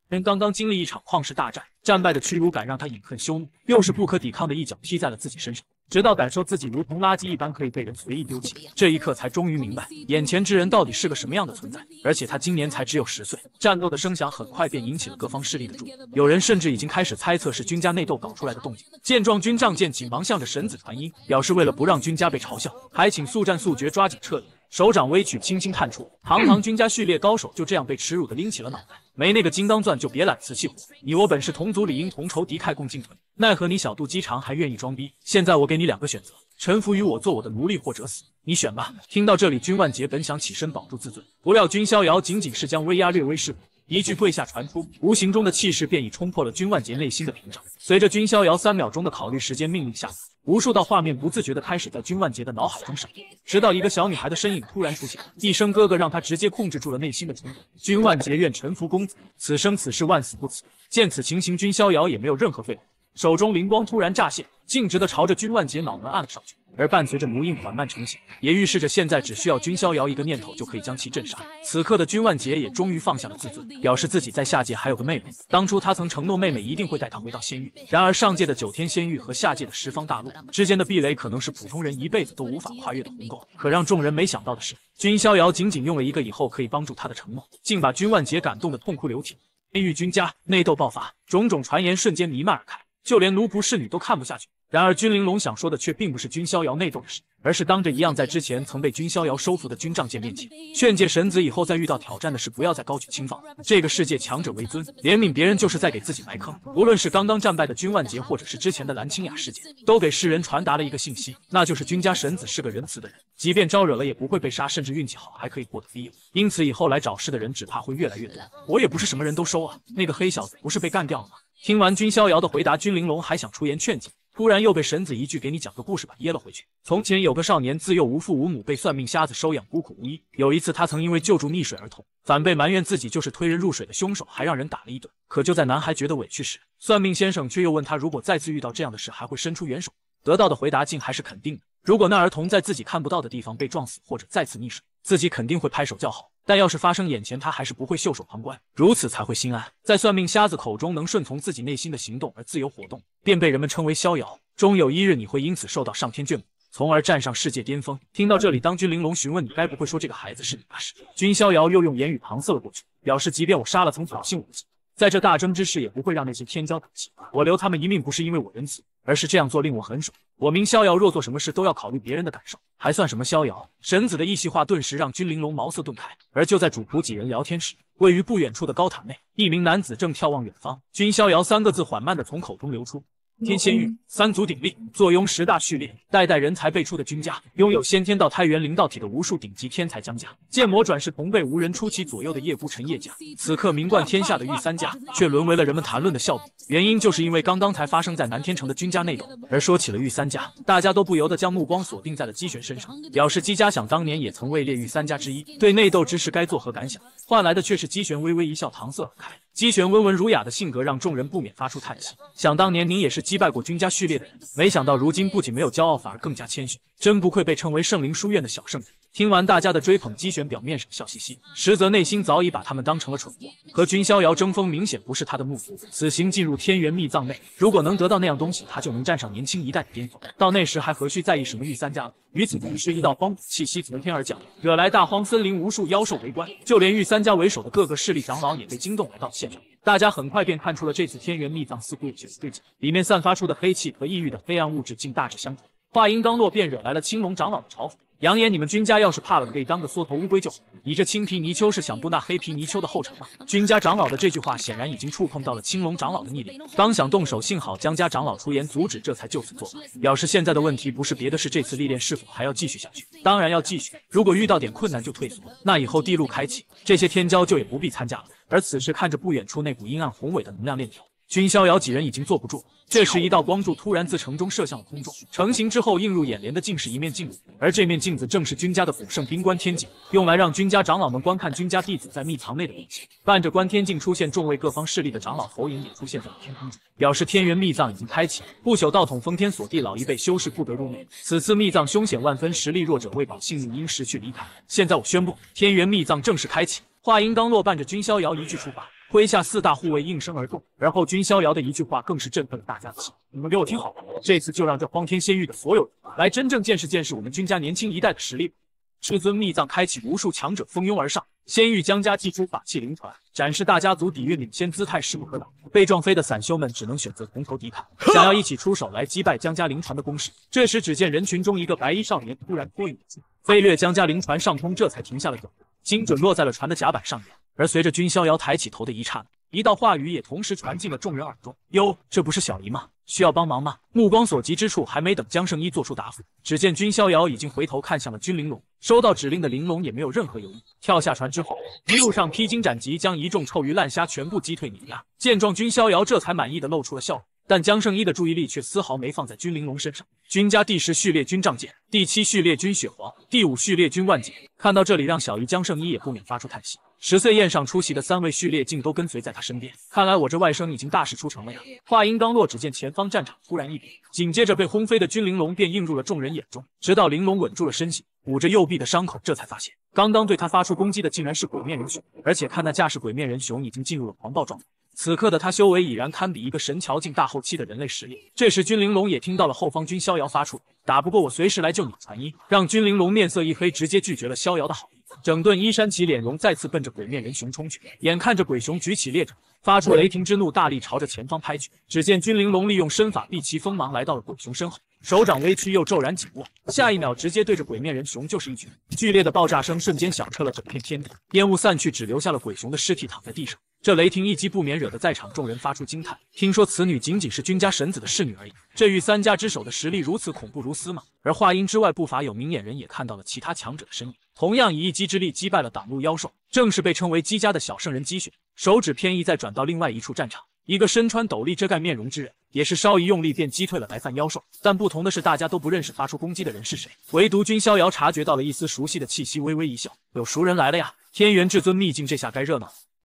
人刚刚经历一场旷世大战，战败的屈辱感让他隐恨羞怒，又是不可抵抗的一脚踢在了自己身上。直到感受自己如同垃圾一般可以被人随意丢弃，这一刻才终于明白眼前之人到底是个什么样的存在。而且他今年才只有十岁。战斗的声响很快便引起了各方势力的注意，有人甚至已经开始猜测是君家内斗搞出来的动静。见状，军仗剑紧忙向着神子传音，表示为了不让君家被嘲笑，还请速战速决，抓紧撤离。手掌微曲，轻轻探出，堂堂君家序列高手就这样被耻辱的拎起了脑袋。没那个金刚钻，就别揽瓷器活。你我本是同族，理应同仇敌忾，共进退。奈何你小肚鸡肠，还愿意装逼。现在我给你两个选择：臣服于我，做我的奴隶，或者死。你选吧。听到这里，君万杰本想起身保住自尊，不料君逍遥仅仅是将威压略微示放，一句跪下传出，无形中的气势便已冲破了君万杰内心的屏障。随着君逍遥三秒钟的考虑时间，命令下死。无数道画面不自觉地开始在君万杰的脑海中闪，过，直到一个小女孩的身影突然出现，一声“哥哥”让他直接控制住了内心的冲动。君万杰愿臣服公子，此生此世万死不辞。见此情形，君逍遥也没有任何废话。手中灵光突然乍现，径直的朝着君万杰脑门按了上去。而伴随着奴印缓慢成型，也预示着现在只需要君逍遥一个念头就可以将其镇杀。此刻的君万杰也终于放下了自尊，表示自己在下界还有个妹妹，当初他曾承诺妹妹一定会带他回到仙域。然而上界的九天仙域和下界的十方大陆之间的壁垒，可能是普通人一辈子都无法跨越的鸿沟。可让众人没想到的是，君逍遥仅仅用了一个以后可以帮助他的承诺，竟把君万杰感动的痛哭流涕。黑狱君家内斗爆发，种种传言瞬间弥漫而开。就连奴仆侍女都看不下去。然而君玲珑想说的却并不是君逍遥内斗的事，而是当着一样在之前曾被君逍遥收服的君仗剑面前，劝诫神子以后再遇到挑战的事不要再高举轻放。这个世界强者为尊，怜悯别人就是在给自己埋坑。无论是刚刚战败的君万杰，或者是之前的蓝清雅事件，都给世人传达了一个信息，那就是君家神子是个仁慈的人，即便招惹了也不会被杀，甚至运气好还可以获得庇佑。因此以后来找事的人只怕会越来越多。我也不是什么人都收啊，那个黑小子不是被干掉了吗？听完君逍遥的回答，君玲珑还想出言劝解，突然又被神子一句“给你讲个故事吧”噎了回去。从前有个少年，自幼无父无母，被算命瞎子收养，孤苦无依。有一次，他曾因为救助溺水儿童，反被埋怨自己就是推人入水的凶手，还让人打了一顿。可就在男孩觉得委屈时，算命先生却又问他，如果再次遇到这样的事，还会伸出援手？得到的回答竟还是肯定的。如果那儿童在自己看不到的地方被撞死，或者再次溺水，自己肯定会拍手叫好。但要是发生眼前，他还是不会袖手旁观，如此才会心安。在算命瞎子口中，能顺从自己内心的行动而自由活动，便被人们称为逍遥。终有一日，你会因此受到上天眷顾，从而站上世界巅峰。听到这里，当君玲珑询问你该不会说这个孩子是你爸时，君逍遥又用言语搪塞了过去，表示即便我杀了曾挑衅我的在这大争之事，也不会让那些天骄打击。我留他们一命，不是因为我仁慈，而是这样做令我很爽。我明逍遥若做什么事都要考虑别人的感受，还算什么逍遥？神子的一席话，顿时让君玲珑茅塞顿开。而就在主仆几人聊天时，位于不远处的高塔内，一名男子正眺望远方。君逍遥三个字缓慢的从口中流出。天仙域三足鼎立，坐拥十大序列，代代人才辈出的君家，拥有先天道胎元灵道体的无数顶级天才江家，剑魔转世同辈无人出其左右的叶孤城叶家，此刻名冠天下的玉三家，却沦为了人们谈论的笑柄。原因就是因为刚刚才发生在南天城的君家内斗。而说起了玉三家，大家都不由得将目光锁定在了姬玄身上，表示姬家想当年也曾位列玉三家之一，对内斗之事该作何感想？换来的却是姬玄微微一笑，搪塞而开。姬玄温文儒雅的性格让众人不免发出叹息。想当年您也是击败过君家序列的人，没想到如今不仅没有骄傲，反而更加谦逊，真不愧被称为圣灵书院的小圣人。听完大家的追捧，姬玄表面上笑嘻嘻，实则内心早已把他们当成了蠢货。和君逍遥争锋，明显不是他的目的。此行进入天元秘藏内，如果能得到那样东西，他就能站上年轻一代的巅峰。到那时，还何须在意什么御三家了？与此同时，一道荒古气息从天而降，惹来大荒森林无数妖兽围观。就连御三家为首的各个势力长老也被惊动，来到了现场。大家很快便看出了这次天元秘藏似乎有些不对劲，里面散发出的黑气和异域的黑暗物质竟大致相同。话音刚落，便惹来了青龙长老的嘲讽。扬言你们君家要是怕了，可以当个缩头乌龟就好。你这青皮泥鳅是想步那黑皮泥鳅的后尘吗？君家长老的这句话显然已经触碰到了青龙长老的逆鳞，刚想动手，幸好江家长老出言阻止，这才就此作罢。表示现在的问题不是别的，是这次历练是否还要继续下去？当然要继续。如果遇到点困难就退缩，那以后地路开启，这些天骄就也不必参加了。而此时看着不远处那股阴暗宏伟的能量链条。君逍遥几人已经坐不住。这时，一道光柱突然自城中射向了空中，成型之后映入眼帘的竟是一面镜子，而这面镜子正是君家的古圣兵关天镜，用来让君家长老们观看君家弟子在密藏内的表现。伴着观天镜出现，众位各方势力的长老投影也出现在了天空中，表示天元密藏已经开启，不朽道统封天锁地，老一辈修士不得入内。此次密藏凶险万分，实力弱者为保性命应识去离开。现在我宣布，天元密藏正式开启。话音刚落，伴着君逍遥一句出发。麾下四大护卫应声而动，然后君逍遥的一句话更是振奋了大家的心。你们给我听好，这次就让这荒天仙域的所有人来真正见识见识我们君家年轻一代的实力。至尊秘藏开启，无数强者蜂拥而上。仙域江家祭出法器灵船，展示大家族底蕴，领先姿态势不可挡。被撞飞的散修们只能选择从头敌抗，想要一起出手来击败江家灵船的攻势。这时，只见人群中一个白衣少年突然脱颖而出，飞掠江家灵船上空，这才停下了脚步。精准落在了船的甲板上面，而随着君逍遥抬起头的一刹那，一道话语也同时传进了众人耳中。哟，这不是小姨吗？需要帮忙吗？目光所及之处，还没等江胜一做出答复，只见君逍遥已经回头看向了君玲珑。收到指令的玲珑也没有任何犹豫，跳下船之后，一路上披荆斩棘，将一众臭鱼烂虾全部击退碾压。见状，君逍遥这才满意的露出了笑容。但江胜一的注意力却丝毫没放在君玲珑身上。君家第十序列君仗剑，第七序列君雪皇，第五序列君万劫。看到这里，让小姨江胜一也不免发出叹息。十岁宴上出席的三位序列竟都跟随在他身边，看来我这外甥已经大事出城了呀。话音刚落，只见前方战场突然一变，紧接着被轰飞的君玲珑便映入了众人眼中。直到玲珑稳住了身形，捂着右臂的伤口，这才发现刚刚对他发出攻击的竟然是鬼面人熊，而且看那架势，鬼面人熊已经进入了狂暴状态。此刻的他修为已然堪比一个神桥境大后期的人类实力。这时，君玲珑也听到了后方君逍遥发出“打不过我，随时来救你”的传音，让君玲珑面色一黑，直接拒绝了逍遥的好意，整顿衣衫起脸容，再次奔着鬼面人熊冲去。眼看着鬼熊举起烈掌，发出雷霆之怒，大力朝着前方拍去，只见君玲珑利用身法避其锋芒，来到了鬼熊身后。手掌微屈，又骤然紧握，下一秒直接对着鬼面人熊就是一拳。剧烈的爆炸声瞬间响彻了整片天地，烟雾散去，只留下了鬼熊的尸体躺在地上。这雷霆一击不免惹得在场众人发出惊叹。听说此女仅仅是君家神子的侍女而已，这御三家之首的实力如此恐怖如斯吗？而话音之外，不乏有明眼人也看到了其他强者的身影，同样以一击之力击败了挡路妖兽，正是被称为姬家的小圣人姬雪。手指偏移，再转到另外一处战场，一个身穿斗笠遮盖面容之人。也是稍一用力便击退了白饭妖兽，但不同的是，大家都不认识发出攻击的人是谁，唯独君逍遥察觉到了一丝熟悉的气息，微微一笑：“有熟人来了呀！天元至尊秘境，这下该热闹了。”